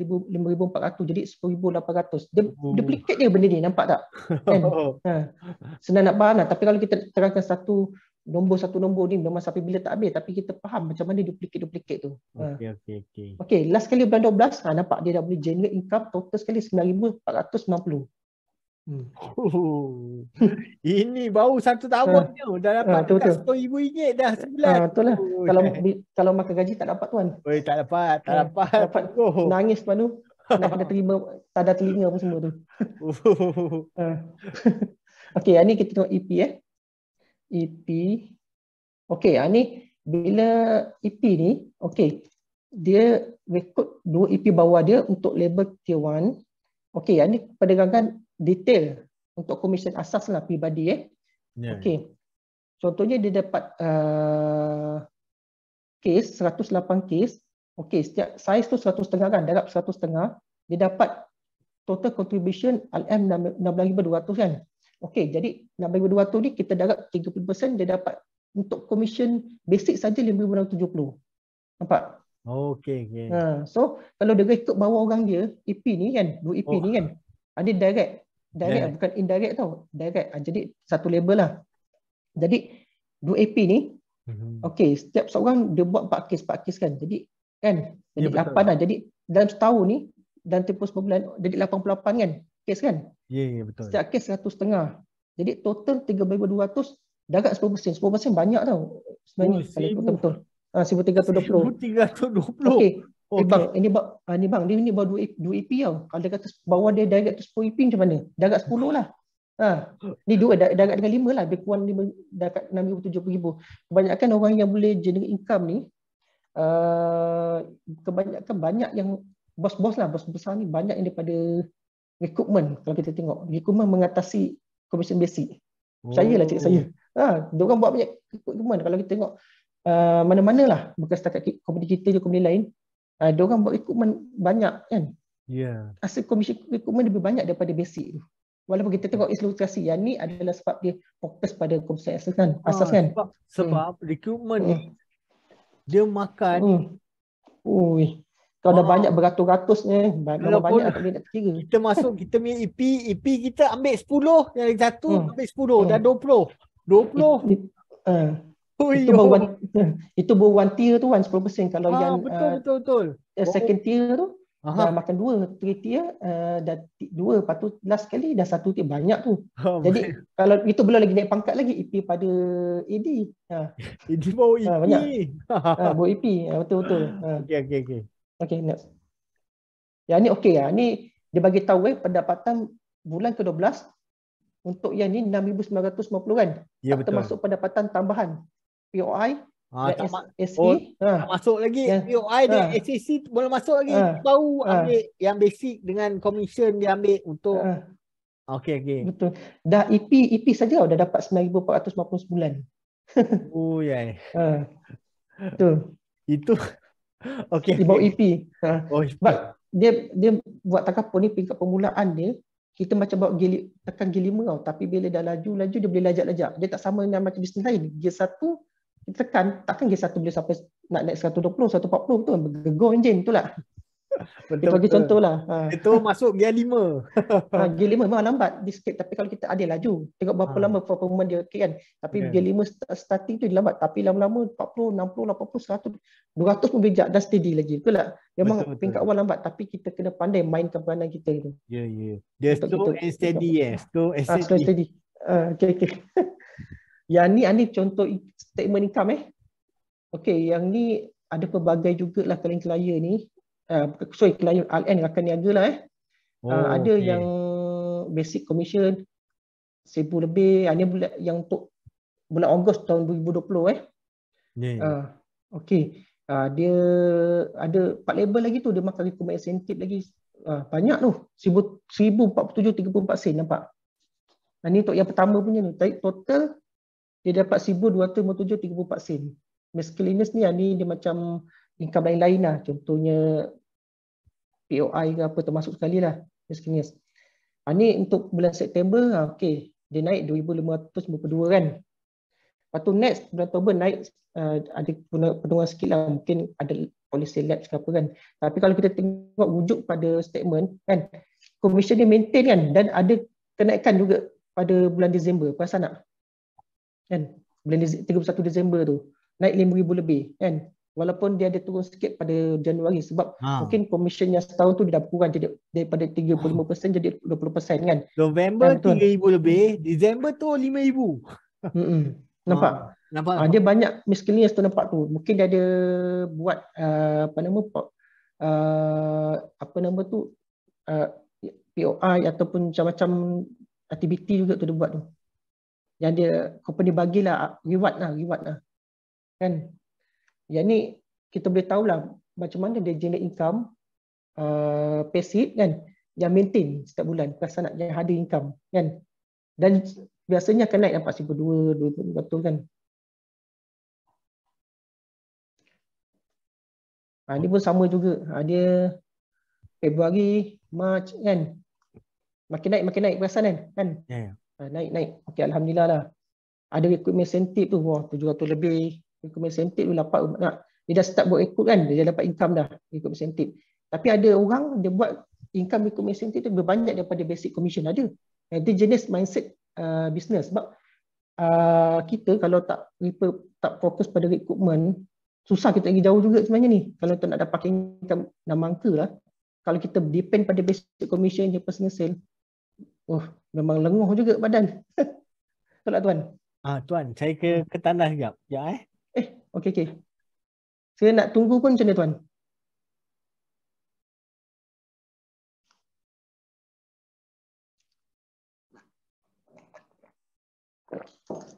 5400 jadi 10800 dia, oh. dia benda ni nampak tak kan oh. ha. senang nak faham lah. tapi kalau kita terangkan satu nombor satu nombor ni memang sampai bila tak habis tapi kita faham macam mana duplicate duplicate tu ha. Okay, okey okey okey last kali bulan 12 ha, nampak dia dah boleh generate income total sekali 9490 Hmm. Ini baru satu tahun ha. Ah. tu dah dapat ha, ah, dekat RM10,000 dah sebulan. Ha, ah, betul lah. Oh, kalau eh. kalau makan gaji tak dapat tuan. Oi, tak dapat, tak ha. dapat. Tak dapat. Oh. Nangis tuan tu. Nak pada terima tak ada telinga pun semua tu. Oh. ha. Okey, ini kita tengok EP eh. EP. Okey, ini bila EP ni, okey. Dia rekod dua EP bawah dia untuk label tier 1. Okey, ini perdagangan detail untuk komisen asas lah pribadi eh. Ya, ya. Okey. Contohnya dia dapat uh, kes 108 kes. Okey, setiap saiz tu 100 setengah kan, darab 100 setengah, dia dapat total contribution RM16,200 kan. Okey, jadi RM16,200 ni kita darab 30% dia dapat untuk komisen basic saja RM5,170. Nampak? Okey, okey. Ha, so kalau dia ikut bawa orang dia, EP ni kan, dua EP oh. ni kan. Ada ah, direct. Direct yeah. bukan indirect tau. Direct. Ah, jadi satu label lah. Jadi dua ap ni, mm-hmm. okay, setiap seorang dia buat 4 kes, 4 kes kan. Jadi kan, ya, jadi yeah, 8 lah. Jadi dalam setahun ni, dan tempoh sebuah bulan, jadi 88 kan kes kan. Ya, yeah, yeah, betul. Setiap kes satu setengah. Jadi total tiga dua 3,200, darat sepuluh 10% banyak tau. Sebenarnya, oh, kalau betul-betul. Ha, 1,320. 1,320. Okay. Oh, ah, ini bang, ini bang, uh, ni bang, ni ni baru 2 EP tau. Kalau dia kata bawah dia direct 10 EP macam mana? Dah dekat 10 lah. Ha. Ni dua dah dekat dengan 5 lah. Bekuan ni dekat ribu. Kebanyakan orang yang boleh jenis income ni uh, kebanyakan banyak yang bos-bos lah, bos besar ni banyak yang daripada recruitment kalau kita tengok. Recruitment mengatasi commission basic. Saya lah cik saya. Oh. Ha, dia orang buat banyak recruitment kalau kita tengok Uh, mana-mana lah bukan setakat komuniti kita je komuniti lain Ah uh, diorang buat recruitment banyak kan. Ya. Yeah. Asal komisi recruitment lebih banyak daripada basic tu. Walaupun kita tengok ilustrasi yang ni adalah sebab dia fokus pada komisi asas kan. Ha, asas kan. Sebab, sebab hmm. ni hmm. dia makan hmm. Ui. Kalau ha. dah ah. banyak beratus ratusnya ni, banyak banyak tak nak kira. Kita masuk kita punya EP, EP kita ambil 10, yang satu hmm. ambil 10, hmm. dah 20. 20. Hmm. Oh, itu baru itu baru one tier tu 1 kan, 10% kalau ha, yang betul, uh, betul betul betul. Oh. second tier tu Aha. dah makan dua three tier uh, dah dua patut tu last kali dah satu tier banyak tu. Ha, Jadi baik. kalau itu belum lagi naik pangkat lagi EP pada AD. Ha. AD bawa EP. Ha, banyak. ha, bawa EP ha, betul betul. Ha. okay okay okey. Okey next. Ya ni okay ya. Ni dia bagi tahu eh pendapatan bulan ke-12 untuk yang ni 6,950 kan? Ya, tak betul. termasuk pendapatan tambahan. POI ah, tak, SA, oh, ha. tak masuk lagi yeah. POI dan uh, ha. SAC boleh masuk lagi uh, ha. baru uh, ambil yang basic dengan commission dia ambil untuk uh, okey okey betul dah EP EP saja dah dapat 9450 sebulan oh ya yeah. uh, betul itu okey di bawah EP uh, oh e sebab dia dia buat takapun ni peringkat permulaan dia kita macam bawa gili, tekan gili 5 tapi bila dah laju-laju dia boleh lajak-lajak dia tak sama dengan macam bisnes lain dia satu tekan takkan gear satu boleh sampai nak naik 120 140 betul bergegor enjin tu lah Betul Bagi contoh lah. Ha. Itu masuk gear 5. ha, gear 5 memang lambat di speed. Tapi kalau kita ada laju. Tengok berapa ha. lama performance dia. Okay kan? Tapi okay. Ya. gear 5 starting tu dia lambat. Tapi lama-lama 40, 60, 80, 100. 200 pun bijak dan steady lagi. Betul lah. Memang betul awal lambat. Tapi kita kena pandai mainkan peranan kita. Ya, yeah, ya. Yeah. Dia eh. ah, slow and steady. Yeah. Slow and steady. Ha, slow steady. Uh, okay, okay. Yang ni, ni contoh statement income eh. Okey, yang ni ada pelbagai jugalah kalian klien ni. Uh, sorry, klien RN rakan niaga lah eh. Ah, oh, uh, ada okay. yang basic commission RM1,000 lebih. Yang ah, ni bulat, yang untuk bulan Ogos tahun 2020 eh. Yeah. Uh, ya. Okey, uh, dia ada part label lagi tu. Dia makan recommend incentive lagi. Uh, banyak tu. RM1,047.34 nampak. Nah, ni untuk yang pertama punya ni. Total dia dapat 1,257.34 sen. Miscellaneous ni, lah, ni dia macam income lain-lain lah. Contohnya POI ke apa termasuk sekali lah. Miscellaneous. Ha, ah, ni untuk bulan September, ha, dia naik 2,552 kan. Lepas tu next bulan Oktober naik uh, ada penurunan sikit lah. Mungkin ada policy lapse ke apa kan. Tapi kalau kita tengok wujud pada statement kan, commission dia maintain kan dan ada kenaikan juga pada bulan Disember. Perasan tak? kan bulan 31 Disember tu naik 5000 lebih kan walaupun dia ada turun sikit pada Januari sebab ha. mungkin commission yang setahun tu dia dah berkurang jadi daripada 35% jadi 20% kan November kan, 3000 lebih Disember tu 5000 hmm nampak ha. Nampak, nampak. Ha, dia banyak miscellaneous tu nampak tu. Mungkin dia ada buat uh, apa nama uh, apa nama tu uh, POI ataupun macam-macam aktiviti juga tu dia buat tu yang dia company bagilah reward lah reward lah kan yang ni kita boleh tahu lah. macam mana dia generate income uh, passive kan yang maintain setiap bulan kerasa nak yang ada income kan dan biasanya akan naik nampak simpul dua dua dua betul kan ha, ni pun sama juga ha, dia Februari, March kan makin naik makin naik perasaan kan kan yeah. Ya. Ah, naik naik. Okey alhamdulillah lah. Ada recruitment incentive tu. Wah 700 lebih recruitment incentive tu dapat nak dia dah start buat ikut kan dia dah dapat income dah recruitment incentive. Tapi ada orang dia buat income recruitment incentive tu lebih banyak daripada basic commission ada. Nanti jenis mindset uh, business sebab uh, kita kalau tak refer, tak fokus pada recruitment susah kita pergi jauh juga sebenarnya ni kalau kita nak dapat income nak mangka lah kalau kita depend pada basic commission je personal sale Oh, memang lenguh juga badan. Tolak tuan. Ah, tuan, saya ke ke tandas jap. Ya eh. Eh, okey okey. Saya nak tunggu pun macam ni tuan. Thank you.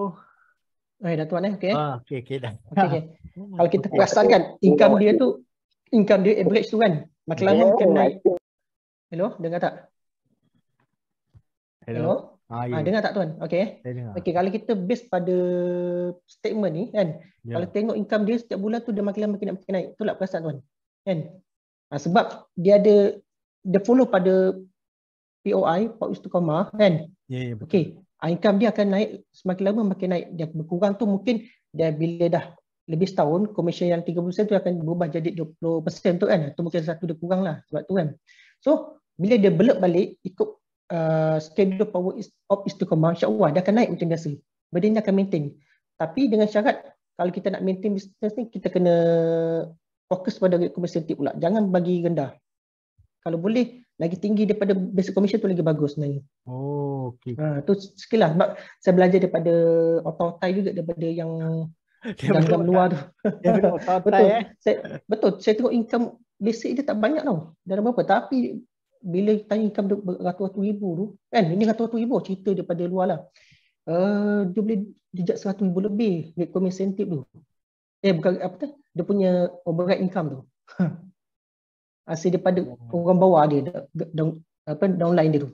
Oh. Eh, eh? Ah, dah tuan eh. Okay. Ah, okay, okay dah. Okay, okay. Kalau kita perasan kan, income dia tu, income dia average tu kan, makin lama makin naik. Hello, dengar tak? Hello. Hello? Ah, ah, ya. dengar tak tuan? Okay. Eh? Dengar. Okay, kalau kita based pada statement ni kan, yeah. kalau tengok income dia setiap bulan tu dia makin lama makin naik, makin naik. Itulah perasan tuan. Kan? Ah, sebab dia ada, dia follow pada POI, POI to koma kan? Ya, yeah, ya. Yeah, okay income dia akan naik semakin lama makin naik dia berkurang tu mungkin dia bila dah lebih setahun komisen yang 30% tu akan berubah jadi 20% tu kan Tu mungkin satu dia kurang lah sebab tu kan so bila dia belok balik ikut uh, schedule power is, of istiqomah insyaAllah dia akan naik macam biasa benda ni akan maintain tapi dengan syarat kalau kita nak maintain business ni kita kena fokus pada rate commission tip pula jangan bagi rendah kalau boleh lagi tinggi daripada basic commission tu lagi bagus sebenarnya. Oh, okey. Ha, tu sekilas sebab saya belajar daripada otak-otak juga daripada yang dalam luar tu. betul. Eh. Saya, betul, saya tengok income basic dia tak banyak tau. Dalam berapa? Tapi bila tanya income beratus-ratus ribu tu, kan? Ini ratus-ratus ribu cerita daripada luar lah. Uh, dia boleh jejak seratus ribu lebih rate incentive tu. Eh, bukan apa tu? Dia punya overhead income tu. hasil daripada hmm. Oh. orang bawah dia down, apa downline dia tu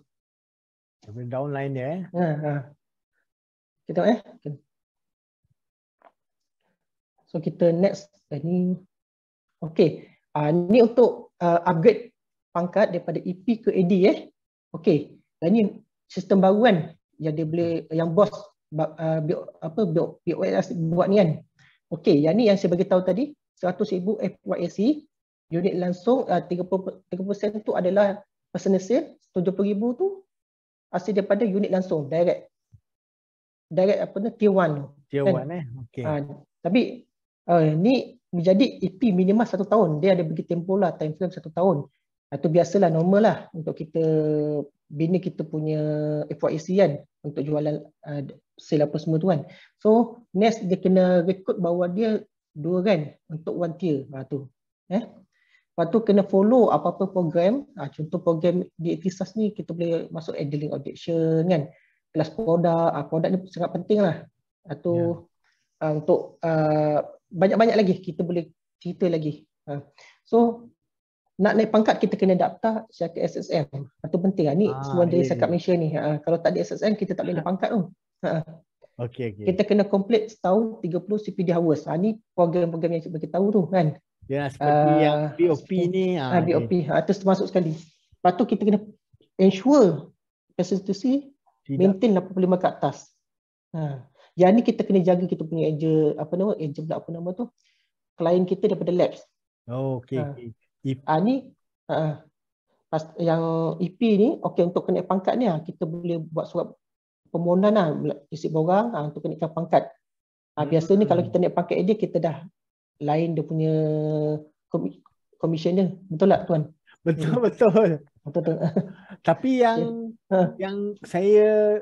daripada downline dia eh ha, ha. kita eh okay. so kita next eh, ni okey uh, ni untuk uh, upgrade pangkat daripada EP ke AD eh okey ini sistem baru kan yang dia boleh yang bos uh, apa BOS buat ni kan okey yang ni yang saya bagi tahu tadi 100,000 FYSE unit langsung ah, uh, 30% tu adalah personal sale 70000 tu hasil daripada unit langsung direct direct apa tu tier 1 tier 1 kan? eh okey uh, tapi uh, ni menjadi EP minima 1 tahun dia ada bagi tempoh lah time frame 1 tahun itu biasalah normal lah untuk kita bina kita punya FYEC kan untuk jualan uh, sale apa semua tu kan so next dia kena record bawah dia dua kan untuk one tier ha, tu eh Lepas tu kena follow apa-apa program. Ah, contoh program di Etisas ni kita boleh masuk handling objection kan. Kelas produk. Ah, produk ni sangat penting lah. Atau yeah. ah, untuk ah, banyak-banyak ah, lagi kita boleh cerita lagi. Ah. So nak naik pangkat kita kena daftar syarikat SSM. Itu penting lah. Ni ah, semua dari yeah. Ya, syarikat ya. Malaysia ni. Ah, kalau tak ada SSM kita tak boleh naik pangkat tu. Ah, okay, okay. Kita kena complete setahun 30 CPD hours. Ah, ni program-program yang kita tahu tu kan. Ya seperti uh, yang BOP ni. Ah uh, ah, BOP okay. atas ah, termasuk sekali. Lepas tu kita kena ensure persistency maintain 85 ke atas. Ha. Yang ni kita kena jaga kita punya agent apa nama agent pula apa nama tu klien kita daripada labs. Oh okey ha. okey. Ha. Ah ha, ni ha. Pas, yang EP ni okey untuk kena pangkat ni ha. kita boleh buat surat permohonan lah isi borang ha, untuk kena pangkat. Biasa biasanya hmm. kalau kita naik pangkat dia kita dah lain dia punya komisinya betul tak tuan betul hmm. betul betul, betul. tapi yang yeah. Ha. yang saya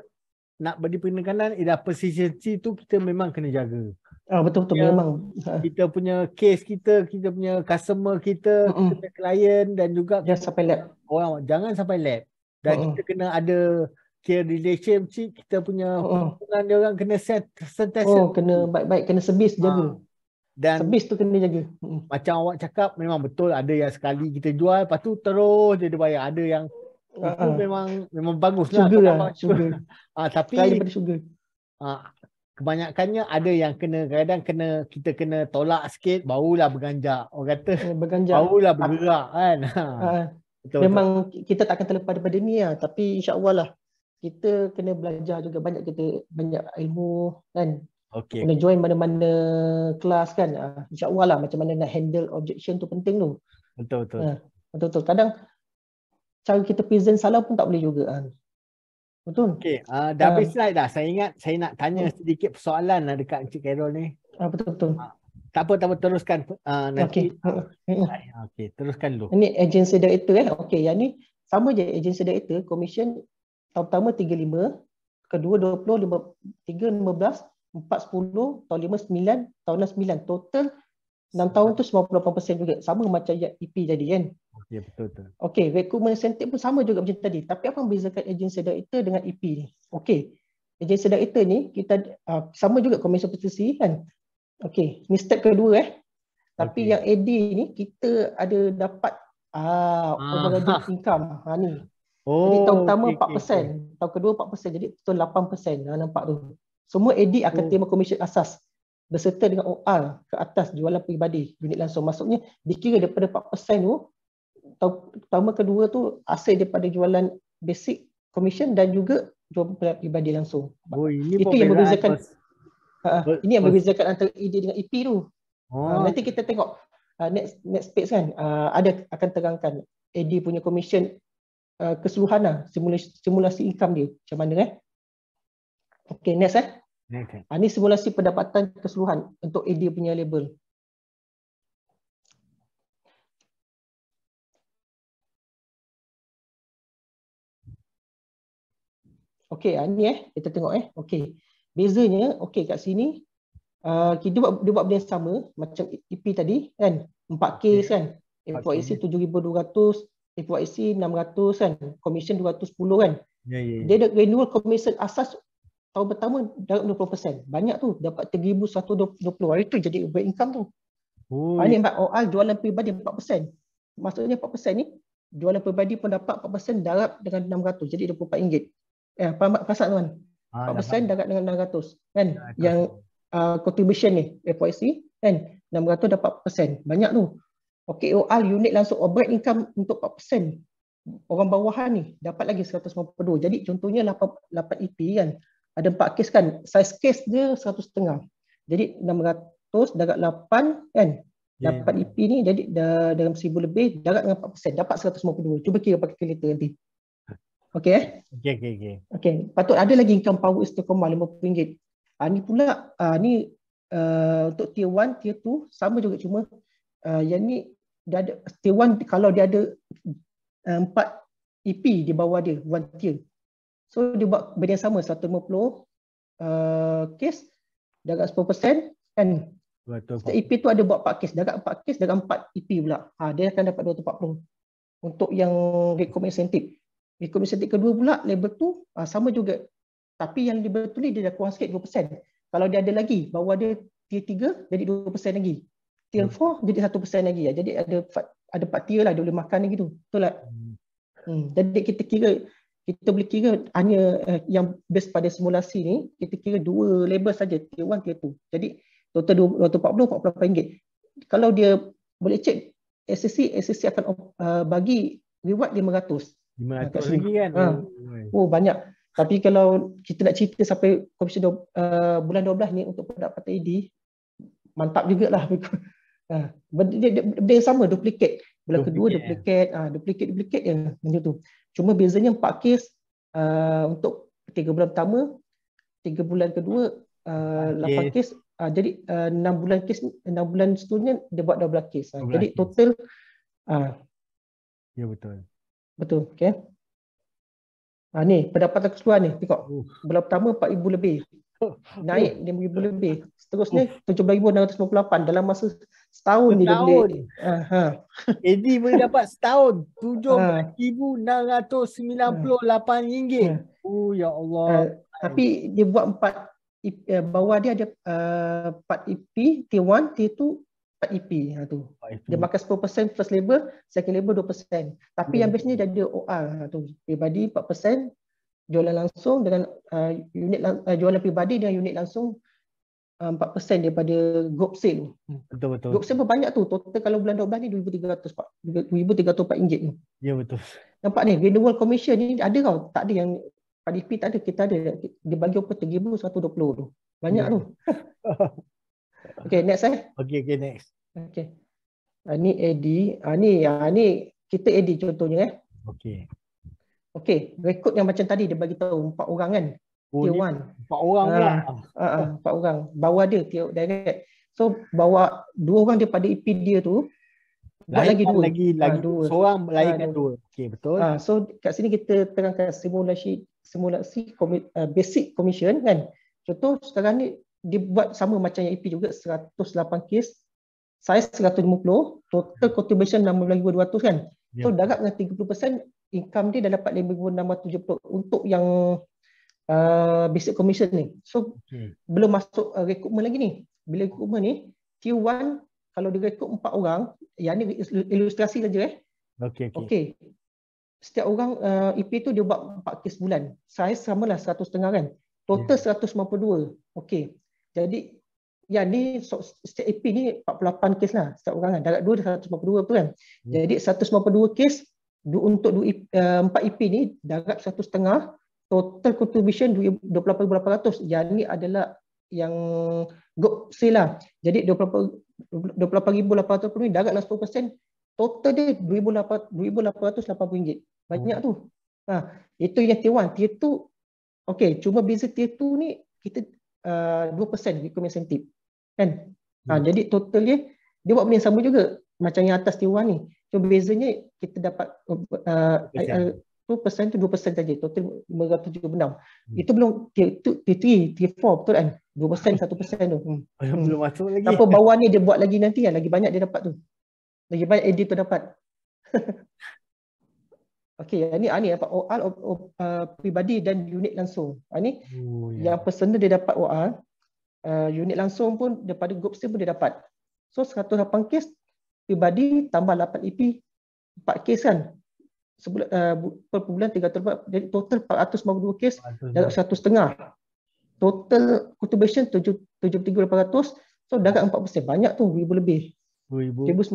nak bagi penekanan ialah persistency tu kita memang kena jaga ah betul betul yang memang ha. kita punya case kita kita punya customer kita mm-hmm. kita punya client dan juga jangan sampai lab orang jangan sampai lab dan mm kita kena ada care relationship kita punya mm hubungan dia orang kena set sentiasa oh kena baik-baik kena servis jaga ah dan Sebis tu kena jaga hmm. Macam awak cakap Memang betul Ada yang sekali kita jual Lepas tu terus dia, dia bayar Ada yang uh-huh. memang Memang bagus sugar lah, lah. Sugar ha, Tapi Selain daripada sugar ha, Kebanyakannya Ada yang kena Kadang-kadang kena Kita kena tolak sikit Barulah berganjak Orang kata eh, berganjak. Barulah bergerak kan? ha. uh, Memang Kita tak akan terlepas daripada ni lah. Tapi insyaAllah lah Kita kena belajar juga Banyak kita Banyak ilmu Kan Okay. Kena join mana-mana kelas kan. Uh, InsyaAllah lah macam mana nak handle objection tu penting tu. Betul-betul. Uh, ah, betul-betul. Kadang cara kita present salah pun tak boleh juga. Uh. Betul. Okay. Uh, dah habis slide dah. Saya ingat saya nak tanya uh, sedikit persoalan lah dekat Encik Carol ni. betul-betul. Uh, tak apa, tak apa. Teruskan uh, nanti. Okay. Hmm, hmm, okay. Teruskan dulu. Ini agency director eh. Okay. Yang ni sama je agency director. Commission tahun pertama 35. Kedua 20, 5, 3, 15, 4.10, tahun 5.9, tahun 6.9 total 6 tahun tu 98% juga sama macam ayat IP tadi kan. Ya betul betul. Okay, recruitment incentive pun sama juga macam tadi. Tapi apa yang membezakan agency director dengan IP e ni? Okey. Agency director ni kita uh, sama juga commission petisi kan. Okey, ni step kedua eh. Tapi okay. yang AD ni kita ada dapat uh, ah ha. income ha ni. Oh. Jadi tahun oh, pertama okay, 4%, okay. tahun kedua 4%, jadi total 8%. Ha nampak tu. Semua edit akan hmm. terima komisen asas berserta dengan OR ke atas jualan peribadi unit langsung. Maksudnya dikira daripada 4% tu pertama kedua tu asal daripada jualan basic komisen dan juga jualan peribadi langsung. Oh, ini Itu yang membezakan Uh, ini yang membezakan antara ED dengan EP tu. Ha, oh. Uh, nanti kita tengok uh, next next page kan uh, ada akan terangkan ED punya komisen uh, keseluruhan lah, simulasi, simulasi income dia macam mana eh. Okay, next eh. Okay. Ini ah, simulasi pendapatan keseluruhan untuk AD punya label. Okay, ini ah, eh. Kita tengok eh. Okay. Bezanya, okay kat sini. Uh, dia, buat, dia buat benda yang sama. Macam EP tadi kan. empat case ya. kan. FYC 7,200. FYC 600 kan. Commission 210 kan. Yeah, yeah, yeah. Dia ada renewal commission asas tahun pertama dapat 20%. Banyak tu dapat 3120 hari tu jadi over income tu. Oh. Ini empat OR jualan peribadi 4%. Maksudnya 4% ni jualan peribadi pun dapat 4% darab dengan 600 jadi RM24. Eh apa pasal tuan? 4% ah, ya, darab dengan 600 kan ya, ya, ah, yang uh, contribution ni FYC kan 600 dapat 4%. Banyak tu. Okay, OR oh, ah, unit langsung overhead income untuk 4% orang bawahan ni dapat lagi 152. Jadi contohnya 8 8 EP kan ada empat kes kan saiz kes dia satu setengah jadi 600 darat 8 kan yeah. Ya. dapat EP ni jadi dalam 1000 lebih darat dengan 4% dapat 152 cuba kira pakai kereta nanti Okey eh? okay. okey okey. Okey. Patut ada lagi income power istiqomah RM50. uh, ni pula ah uh, ni uh, untuk tier 1, tier 2 sama juga cuma uh, yang ni dia ada tier 1 kalau dia ada uh, 4 EP di bawah dia one tier. So dia buat benda yang sama 150 uh, kes dekat 10% and Setiap EP tu ada buat 4 kes, dekat 4 kes dekat 4 EP pula. Ha, dia akan dapat 240 untuk yang recommend incentive. Recommend incentive kedua pula label tu uh, sama juga. Tapi yang label tu ni dia dah kurang sikit 2%. Kalau dia ada lagi, bawa dia tier 3 jadi 2% lagi. Tier 4 hmm. jadi 1% lagi. Ha, jadi ada ada 4 tier lah dia boleh makan lagi tu. Betul tak? Hmm. hmm. Jadi kita kira kita boleh kira hanya uh, yang based pada simulasi ni kita kira dua label saja tier 1 tier 2 jadi total 240 48 ringgit kalau dia boleh check SSC SSC akan uh, bagi reward 500 500 lagi kan ha. Oh, oh, banyak tapi kalau kita nak cerita sampai komisen uh, bulan 12 ni untuk pendapatan ID mantap jugalah ha. dia, dia, yang sama duplicate Bulan kedua ya. duplicate, ah uh, duplicate duplicate yang macam tu. Cuma bezanya empat case uh, untuk tiga bulan pertama, tiga bulan kedua ah, lapan uh, kes, kes uh, jadi ah, enam bulan kes enam bulan seterusnya dia buat dua belas kes. Uh. Jadi total uh, ya betul. Betul, okay. Ah uh, ni pendapatan keseluruhan ni tengok. Uh. Bulan pertama ibu lebih. Naik 5000 lebih. Seterusnya uh. 7698 dalam masa Setahun dia beli. Uh-huh. Eddie boleh dapat setahun tujuh ha. ribu enam ratus sembilan puluh lapan ringgit. Ha. Oh ya Allah. Uh, tapi dia buat empat EP, uh, eh, bawah dia ada eh, empat uh, EP, T1, T2, empat EP. Ha, tu. Ah, dia makan 10% first label, second label 2%. Tapi yeah. Hmm. yang biasanya dia ada OR. Ha, tu. Pribadi 4%, jualan langsung dengan uh, unit uh, jualan pribadi dengan unit langsung 4% ah, daripada gop sale tu. Hmm, betul betul. Gop sale banyak tu. Total kalau bulan 12 ni 2300 pak. 2304 ringgit tu. Ya betul. Nampak ni renewal commission ni ada kau? Tak ada yang PDP tak ada kita ada dia bagi apa 3120 tu. Banyak tu. okay next eh. Okay okay next. Okay. Uh, ni AD. Uh, ni, uh, ni kita AD contohnya eh. Okay. Okay. Rekod yang macam tadi dia bagi tahu empat orang kan. Oh, tier 1. Empat orang pula. Ah, ah, ah, empat uh, uh, uh, orang. Bawa dia tier direct. So bawa dua orang daripada EP dia tu. Lain lagi kan dua. Lagi, lagi dua. Seorang melahirkan uh, dua. Okay betul. Uh, so kat sini kita terangkan simulasi simulasi komi, uh, basic commission kan. Contoh sekarang ni dia buat sama macam yang EP juga 108 kes size 150 total contribution 62200 kan yeah. so ya. darab dengan 30% income dia dah dapat 5670 untuk yang uh, basic commission ni. So okay. belum masuk uh, recruitment lagi ni. Bila recruitment ni q 1 kalau dia rekrut empat orang, yang ni ilustrasi saja eh. Okey okey. Okey. Setiap orang uh, EP tu dia buat empat kes bulan. Saiz samalah 100 setengah kan. Total yeah. Ya. 192. Okey. Jadi Ya ni so, setiap EP ni 48 kes lah setiap orang kan. Darat 2 dia 152 tu kan. Yeah. Jadi 152 kes untuk 2, e uh, 4 EP ni darat setengah total contribution 28,800 yang ni adalah yang gop sale lah. Jadi 28,800 ni darat dalam 10% total dia 2,880 ringgit. Banyak tu. Ha, itu yang tier 1. Tier 2, okay, cuma beza tier 2 ni kita uh, 2% recommend sentip. Kan? Ha, hmm. jadi total dia, dia buat benda yang sama juga. Macam yang atas tier 1 ni. So bezanya kita dapat uh, tu persen tu 2% saja total 576 hmm. itu belum tier 2 tier 3 tier 4 betul kan 2% 1% tu hmm. hmm. belum masuk lagi Tapi bawah ni dia buat lagi nanti kan lagi banyak dia dapat tu lagi banyak edit tu dapat Okey, yang ni ani ah, dapat OR uh, pribadi dan unit langsung. Ani ah, uh, oh, yeah. yang personal dia dapat OR, uh, unit langsung pun daripada group sale pun dia dapat. So 108 case pribadi tambah 8 EP 4 case kan sebulan uh, bu, per bulan 300 jadi total 452 kes dalam satu setengah total contribution 73800 so dagat 4% banyak tu 1000 lebih 1950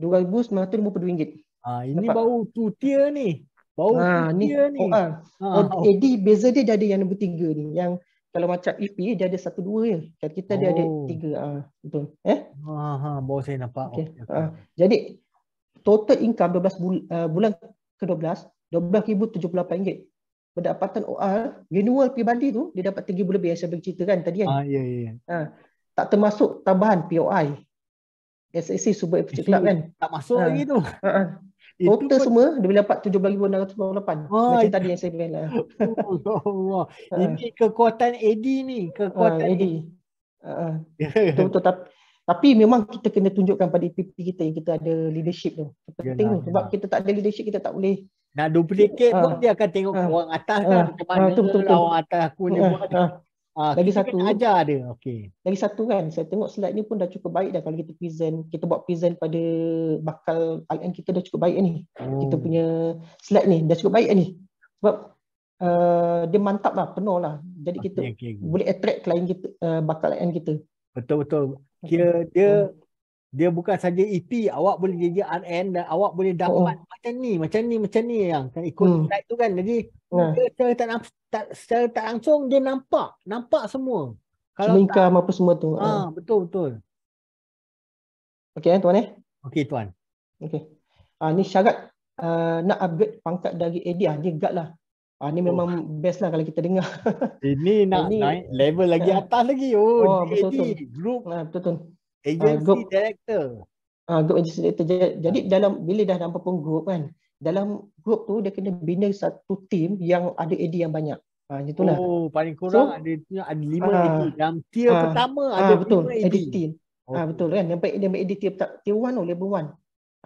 2952 ringgit ah ini Dapat. bau tu tier ni bau ha, tier ni, ni. Oh, ha. ha. oh, AD beza dia, dia ada yang nombor 3 ni yang kalau macam EP dia ada satu dua je. Kalau kita oh. dia ada oh. tiga. Ha, betul. Eh? Ha, ah, ha, baru saya nampak. Okay. Okay. Ha. Jadi total income 12 bul- uh, bulan ke-12 RM12,078 pendapatan OR renewal pribadi tu dia dapat RM3,000 lebih yang saya bercerita kan tadi kan ah, ya, ya. ya. Ha, tak termasuk tambahan POI SAC Super Aperture Club kan tak masuk ha. lagi tu ha, ha. Itu total pun... semua dia boleh dapat RM17,698 ah, macam i- ya. tadi yang saya bilang lah. Allah. Ha. ini kekuatan AD ni kekuatan ha, AD, AD. Ha, ha. betul-betul tapi memang kita kena tunjukkan pada EPP kita yang kita ada leadership tu. Penting yalah, sebab yalah. kita tak ada leadership kita tak boleh nak duplicate ha. pun ah. dia akan tengok ha. orang atas ha. kan mana ha. tu, betul, betul. orang atas aku ni ha. buat ha. ha. lagi satu aja ada okey lagi satu kan saya tengok slide ni pun dah cukup baik dah kalau kita present kita buat present pada bakal RN kita dah cukup baik ni oh. kita punya slide ni dah cukup baik ni sebab uh, dia mantap lah penuh lah jadi okay, kita okay, okay. boleh attract klien kita uh, bakal RN kita betul betul dia hmm. dia hmm. dia bukan saja EP, awak boleh jadi RN dan awak boleh oh. dapat oh. macam ni, macam ni, macam ni yang kan ikut hmm. tu kan. Jadi hmm. dia secara tak, tak secara tak langsung dia nampak, nampak semua. Kalau Mingkam tak, apa semua tu. Ha, betul betul. Okey eh, tuan eh? Okey tuan. Okey. Ah uh, ni syarat uh, nak upgrade pangkat dari AD ah dia guard lah. Ah ni oh. memang oh. best lah kalau kita dengar. Ini nak ini, naik level lagi uh, atas lagi. Oh, oh betul tu. Group. Ah betul tu. Ah, agency uh, group. director. Ah uh, group agency director. Jadi ah. dalam bila dah nampak pun group kan. Dalam group tu dia kena bina satu team yang ada AD yang banyak. Ah uh, itulah. Oh paling kurang so, ada punya ada 5 uh, AD dalam tier uh, pertama uh, ada betul AD team. Ah okay. uh, betul kan. Nampak dia AD tier tier 1 level 1.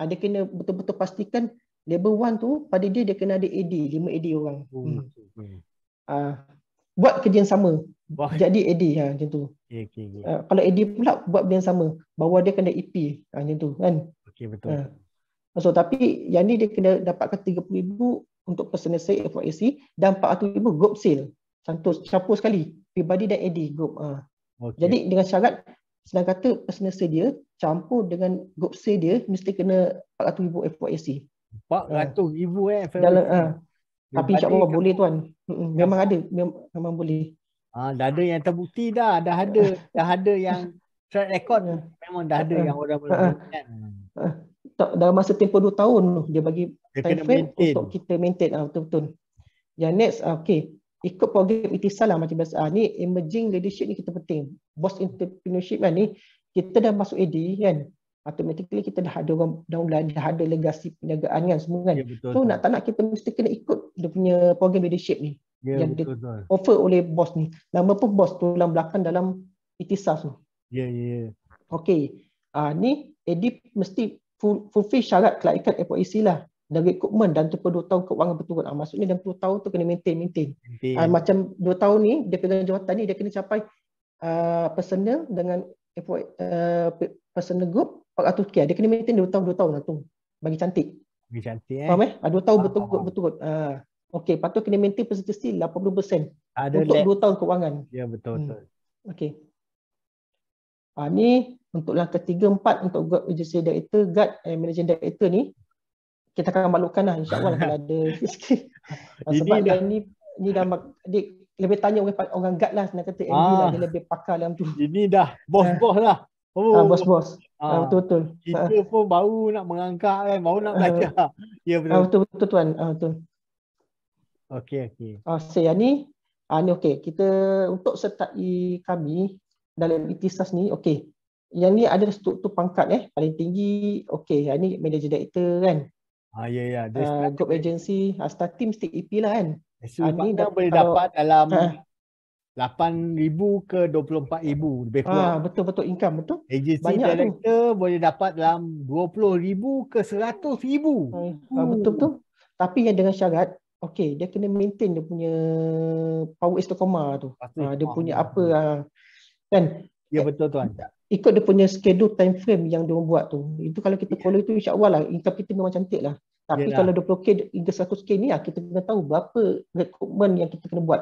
Ada kena betul-betul pastikan Level 1 tu pada dia dia kena ada AD, 5 AD orang. Oh, hmm. Eh. Ah uh, buat kerja yang sama. Wah. Jadi AD ha macam tu. Okay, okay, okay. Uh, ah, kalau AD pula buat benda yang sama, bawa dia kena EP ha, macam tu kan. Okey betul. Uh. So tapi yang ni dia kena dapatkan 30,000 untuk personal sale FYAC dan 400,000 group sale. Santos campur sekali pribadi dan AD group ah. Ha. Okay. Jadi dengan syarat senang kata personal sale dia campur dengan group sale dia mesti kena 400,000 FYAC. 400 ah. ribu eh dalam, uh, tapi insyaallah kan. boleh tuan hmm, memang hmm. ada memang, memang boleh ah dah ada yang terbukti dah dah ada dah ada yang track record ya. memang dah ada ah, ah. yang orang boleh kan tak, dalam masa tempoh 2 tahun dia bagi dia time frame maintain. untuk kita maintain uh, betul-betul yang next uh, okay ikut program itu salah macam biasa uh, ni emerging leadership ni kita penting boss entrepreneurship kan ni kita dah masuk AD kan automatically kita dah ada orang daulah dah ada legasi perniagaan kan semua kan. Yeah, ya, so nak tak nak kita mesti kena ikut dia punya program leadership ni. Yeah, yang betul, dia tak. offer oleh bos ni. Nama pun bos tulang belakang dalam itisas tu. Ya yeah, ya. Yeah. Okey. uh, ni edit mesti full, fulfill syarat kelayakan FOIC lah dan recruitment dan tempoh 2 tahun kewangan berturut. Ah, maksudnya dalam 2 tahun tu kena maintain maintain. maintain. Ah, macam 2 tahun ni dia pegang jawatan ni dia kena capai uh, personal dengan uh, personal group 400 kia, dia kena maintain 2 tahun 2 tahun lah tu bagi cantik bagi cantik eh faham eh 2 ah, tahun ah, betul betul ah okey patut kena maintain persentase 80% ada untuk lag. 2 tahun kewangan ya betul hmm. betul okey ah ni untuk langkah 3 empat untuk guard agency director guard and managing director ni kita akan malukan lah insyaAllah kalau ada ah, sebab ini dah, ni ni dah dia lebih tanya orang, orang guard lah nak kata MD ah. lah dia lebih pakar dalam tu ini dah bos-bos lah Oh, ha, bos bos. Ha, ah, ha, betul betul. Kita ha. pun baru nak mengangkat kan, baru nak belajar. Uh, ya betul. Ah betul betul tuan. ah betul. Okey okey. Ah ha, saya ni ah ni okey. Kita untuk sertai kami dalam ITSAS ni okey. Yang ni ada struktur pangkat eh paling tinggi okey. Yang ni manager director kan. Ah ya ya. Uh, group agency, uh, start team stick EP lah kan. Ini so, uh, boleh dapat dalam 8000 ke 24000 lebih ah, kurang. Ah, betul betul income betul. Agency Banyak director tu. boleh dapat dalam 20000 ke 100000. Ah, ah betul betul. Tapi yang dengan syarat Okay, dia kena maintain dia punya power is tu. Pasti, ah, ha, dia ah, punya ah. apa. Ha. Kan? Ya betul tuan. Eh, ikut dia punya schedule time frame yang dia buat tu. Itu kalau kita yeah. follow itu insyaAllah lah. Income kita memang cantik lah. Tapi Yelah. kalau 20k hingga 100k ni lah. Kita kena tahu berapa recruitment yang kita kena buat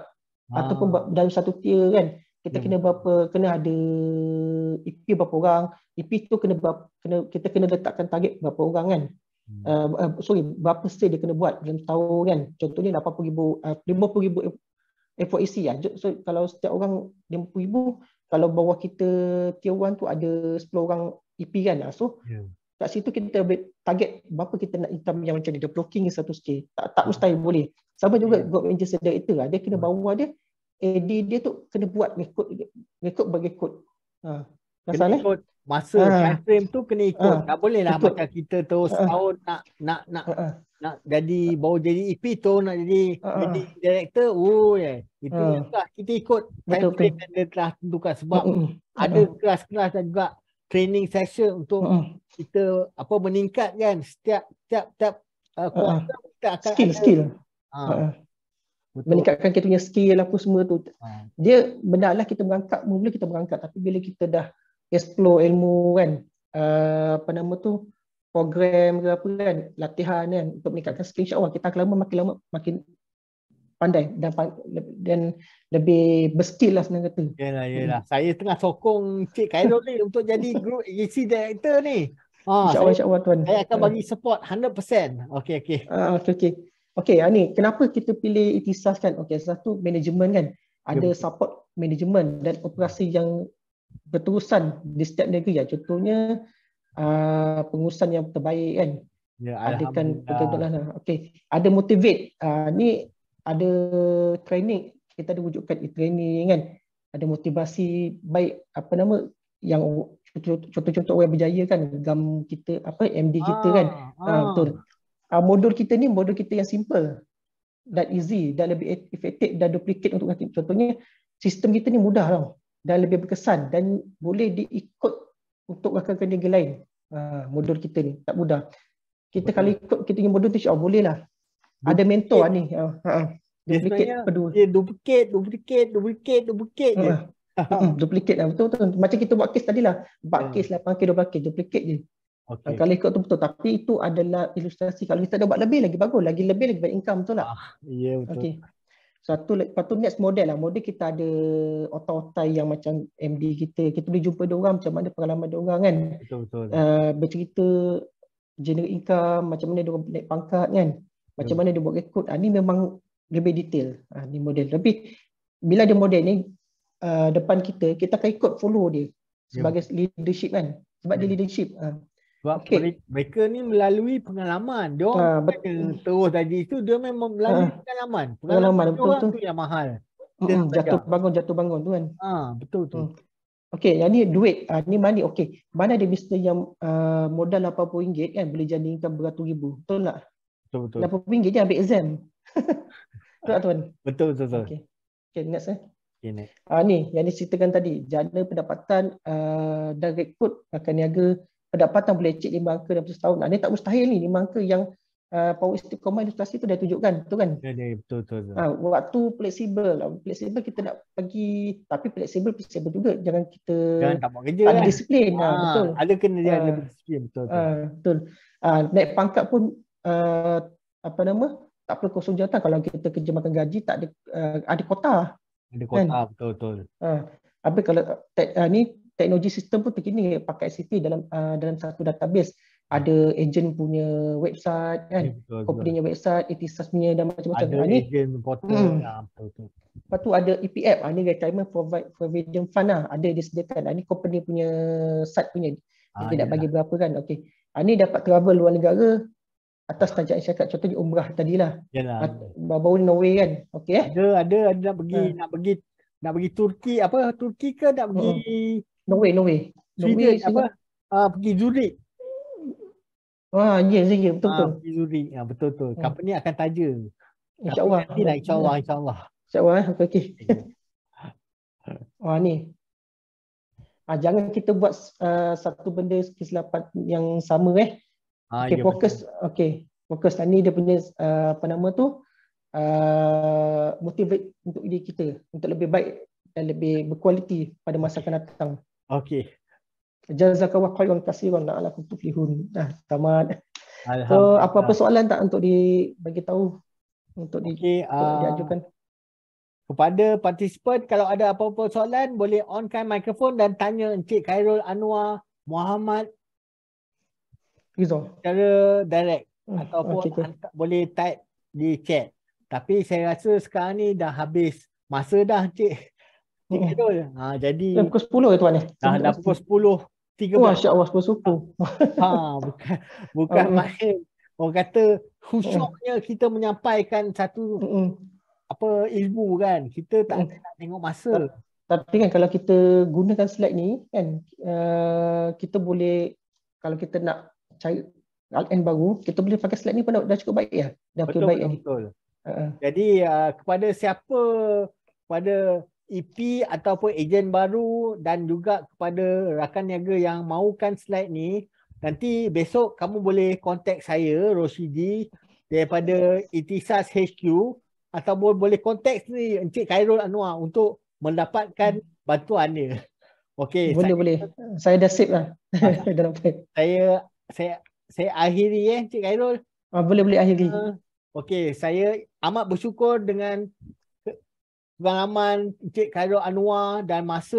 ha. ataupun hmm. dalam satu tier kan kita hmm. kena berapa kena ada IP berapa orang IP tu kena berapa, kena kita kena letakkan target berapa orang kan hmm. uh, sorry berapa sale dia kena buat dalam tahun kan contohnya 80000 uh, 50000 FOIC ya so kalau setiap orang 50000 kalau bawah kita tier 1 tu ada 10 orang IP kan ah, so yeah. Kat situ kita target berapa kita nak income yang macam ni, the blocking is 100k. Tak tak hmm. mustahil hmm. boleh. Sama juga yeah. God Ranger Sedator lah. Dia kena hmm. bawa dia, AD dia tu kena buat ikut ikut bagi ikut Ha. Kena lah, eh? ikut masa ha. time frame tu kena ikut. Ha. Tak boleh lah macam kita terus ha. nak nak nak ha. nak jadi bawa jadi EP tu nak jadi ha. jadi director. Oh Yeah. Itu ha. kita ikut time Betul frame yang dia telah tentukan sebab ha. ada kelas-kelas dan juga training session untuk uh-huh. kita apa meningkat kan setiap setiap setiap kuasa uh-huh. kita akan skill ada, Uh, meningkatkan kita punya skill apa semua tu. Ha. Dia benarlah kita merangkak, mula kita merangkak tapi bila kita dah explore ilmu kan, uh, apa nama tu program ke apa kan, latihan kan untuk meningkatkan skill insya kita akan lama makin lama makin pandai dan dan lebih berskill lah sebenarnya tu. Ya lah, ya lah. Saya tengah sokong Cik Khairul ni untuk jadi group AC director ni. Ha, insya-Allah insya tuan. Saya akan eh. bagi support 100%. Okey okey. Ah uh, okey okey. Okey, ah, ni kenapa kita pilih ITSAS kan? Okey, satu management kan. Ada yep. Ya. support management dan operasi yang berterusan di setiap negeri ya. Contohnya uh, pengurusan yang terbaik kan. Ya, Adakan betul-betul lah. Okey, ada motivate. Uh, ni ada training kita ada wujudkan training kan ada motivasi baik apa nama yang contoh-contoh orang berjaya kan gam kita apa MD kita kan ah. Ha, betul ah, modul kita ni modul kita yang simple dan easy dan lebih e-, efektif dan duplicate untuk kita contohnya sistem kita ni mudah tau dan lebih berkesan dan boleh diikut untuk rakan-rakan yang lain ah, modul kita ni tak mudah kita kalau ikut kita punya modul tu insya boleh lah duplicate. ada mentor ni. Ha. Duplicate dua. Dia duplicate, duplicate, duplicate, duplicate je. Ha. Duplicate lah betul-betul. Macam kita buat kes tadi lah. 4 hmm. kes, 8 lah. kes, 12 kes. Duplicate je. Okay. Kalau ikut tu betul. Tapi itu adalah ilustrasi. Kalau kita dah buat lebih lagi bagus. Lagi lebih lagi banyak income betul tak? Ya yeah, betul. Okay. Satu, lepas tu next model lah. Model kita ada otak-otak yang macam MD kita. Kita boleh jumpa orang macam mana pengalaman orang kan. Betul-betul. Uh, bercerita generate income, macam mana dia naik pangkat kan. Macam hmm. mana dia buat rekod ha, ah, Ni memang lebih detail ha, Ni model lebih. bila dia model ni uh, Depan kita Kita akan ikut follow dia Sebagai yeah. leadership kan Sebab yeah. dia hmm. leadership ha. Sebab okay. mereka ni melalui pengalaman Dia orang ha, bet- terus tadi itu Dia memang melalui ha. pengalaman Pengalaman, pengalaman betul tu yang mahal mm, Jatuh bangun jatuh bangun tu kan ha, Betul tu mm. Okay yang ni duit uh, Ni money okay Mana ada bisnes yang uh, modal RM80 kan Boleh jadi income beratus ribu Betul tak? Betul betul. Berapa ringgit dia ambil exam? betul tak tuan? Betul betul. betul. Okey. Okey next eh. Okey next. Ah ni yang diceritakan tadi, jana pendapatan uh, direct put akan niaga pendapatan boleh cek 5 angka dalam setahun. Ah ni tak mustahil ni 5 angka yang uh, power strip command ilustrasi tu dah tunjukkan, tu kan? Ya, ya, ya betul betul. Ah uh, waktu fleksibel lah. Fleksibel kita nak pergi tapi fleksibel fleksibel juga. Jangan kita Jangan tak buat kerja. Ada kan? disiplin. Ah, ha, betul. Ada kena dia uh, ada disiplin betul. Ah uh, betul. uh, naik pangkat pun uh, apa nama tak perlu kosong jawatan kalau kita kerja makan gaji tak ada uh, ada kota ada kota kan? betul betul uh, apa kalau te- uh, ni teknologi sistem pun terkini pakai ICT dalam uh, dalam satu database ada ejen punya website kan ya, company punya website ITSAS punya dan macam-macam ada ejen ah, portal hmm. Ya, lepas tu ada EPF ini ah, retirement provide provision fund lah ada disediakan ini ah, company punya site punya dia ah, nak ya. bagi berapa kan okey ini dapat travel luar negara atas tajak yang saya cakap contohnya umrah tadilah. Yalah. Baru Norway kan. Okey eh. Ada ada ada nak pergi ha. nak pergi nak pergi Turki apa Turki ke nak pergi hmm. Norway Norway. Norway apa? Uh, pergi Zurich. Ah, yes, yes, betul betul. Ah, Zuri. Ah, betul betul. Hmm. Company akan taja. Insya-Allah. Nanti lah insya-Allah insya-Allah. Insya-Allah eh. Okey. Okay. Wah ni. Ah jangan kita buat uh, satu benda kesilapan yang sama eh. Ah, okay, fokus betul. okay fokus tadi dia punya uh, apa nama tu uh, motivate untuk diri kita untuk lebih baik dan lebih berkualiti pada masa akan datang. Okay. Okey. Jazakallahu nak katsiran ala kutufihun. Dah tamat. So apa-apa soalan tak untuk di bagi tahu untuk di okay, uh, diajukan kepada participant kalau ada apa-apa soalan boleh onkan mikrofon dan tanya Encik Khairul Anwar Muhammad Rizal. Secara direct hmm. ataupun okay, okay. Hantar, boleh type di chat. Tapi saya rasa sekarang ni dah habis masa dah cik. Cik hmm. Adol. Ha, jadi. Dah pukul 10 ke tuan ni? Dah, dah pukul 10. 10. Tiga oh, asyik awas bersuku. Ha, bukan bukan uh, main. Orang kata khusyuknya hmm. uh, kita menyampaikan satu uh, apa ilmu kan. Kita tak uh, nak tengok masa. Tapi kan kalau kita gunakan slide ni kan uh, kita boleh kalau kita nak cari alat baru, kita boleh pakai slide ni pun dah, dah cukup baik ya. Dah betul, baik betul. Ya? betul. Uh -huh. Jadi uh, kepada siapa kepada EP ataupun ejen baru dan juga kepada rakan niaga yang mahukan slide ni, nanti besok kamu boleh kontak saya Rosidi daripada ITSAS HQ atau boleh kontak ni Encik Khairul Anwar untuk mendapatkan bantuan dia. Okey, boleh saya, boleh. Saya dah save lah. Ah. saya saya saya akhiri eh Cik Khairul. Ah, boleh boleh akhiri. Uh, Okey, saya amat bersyukur dengan pengalaman Encik Khairul Anwar dan masa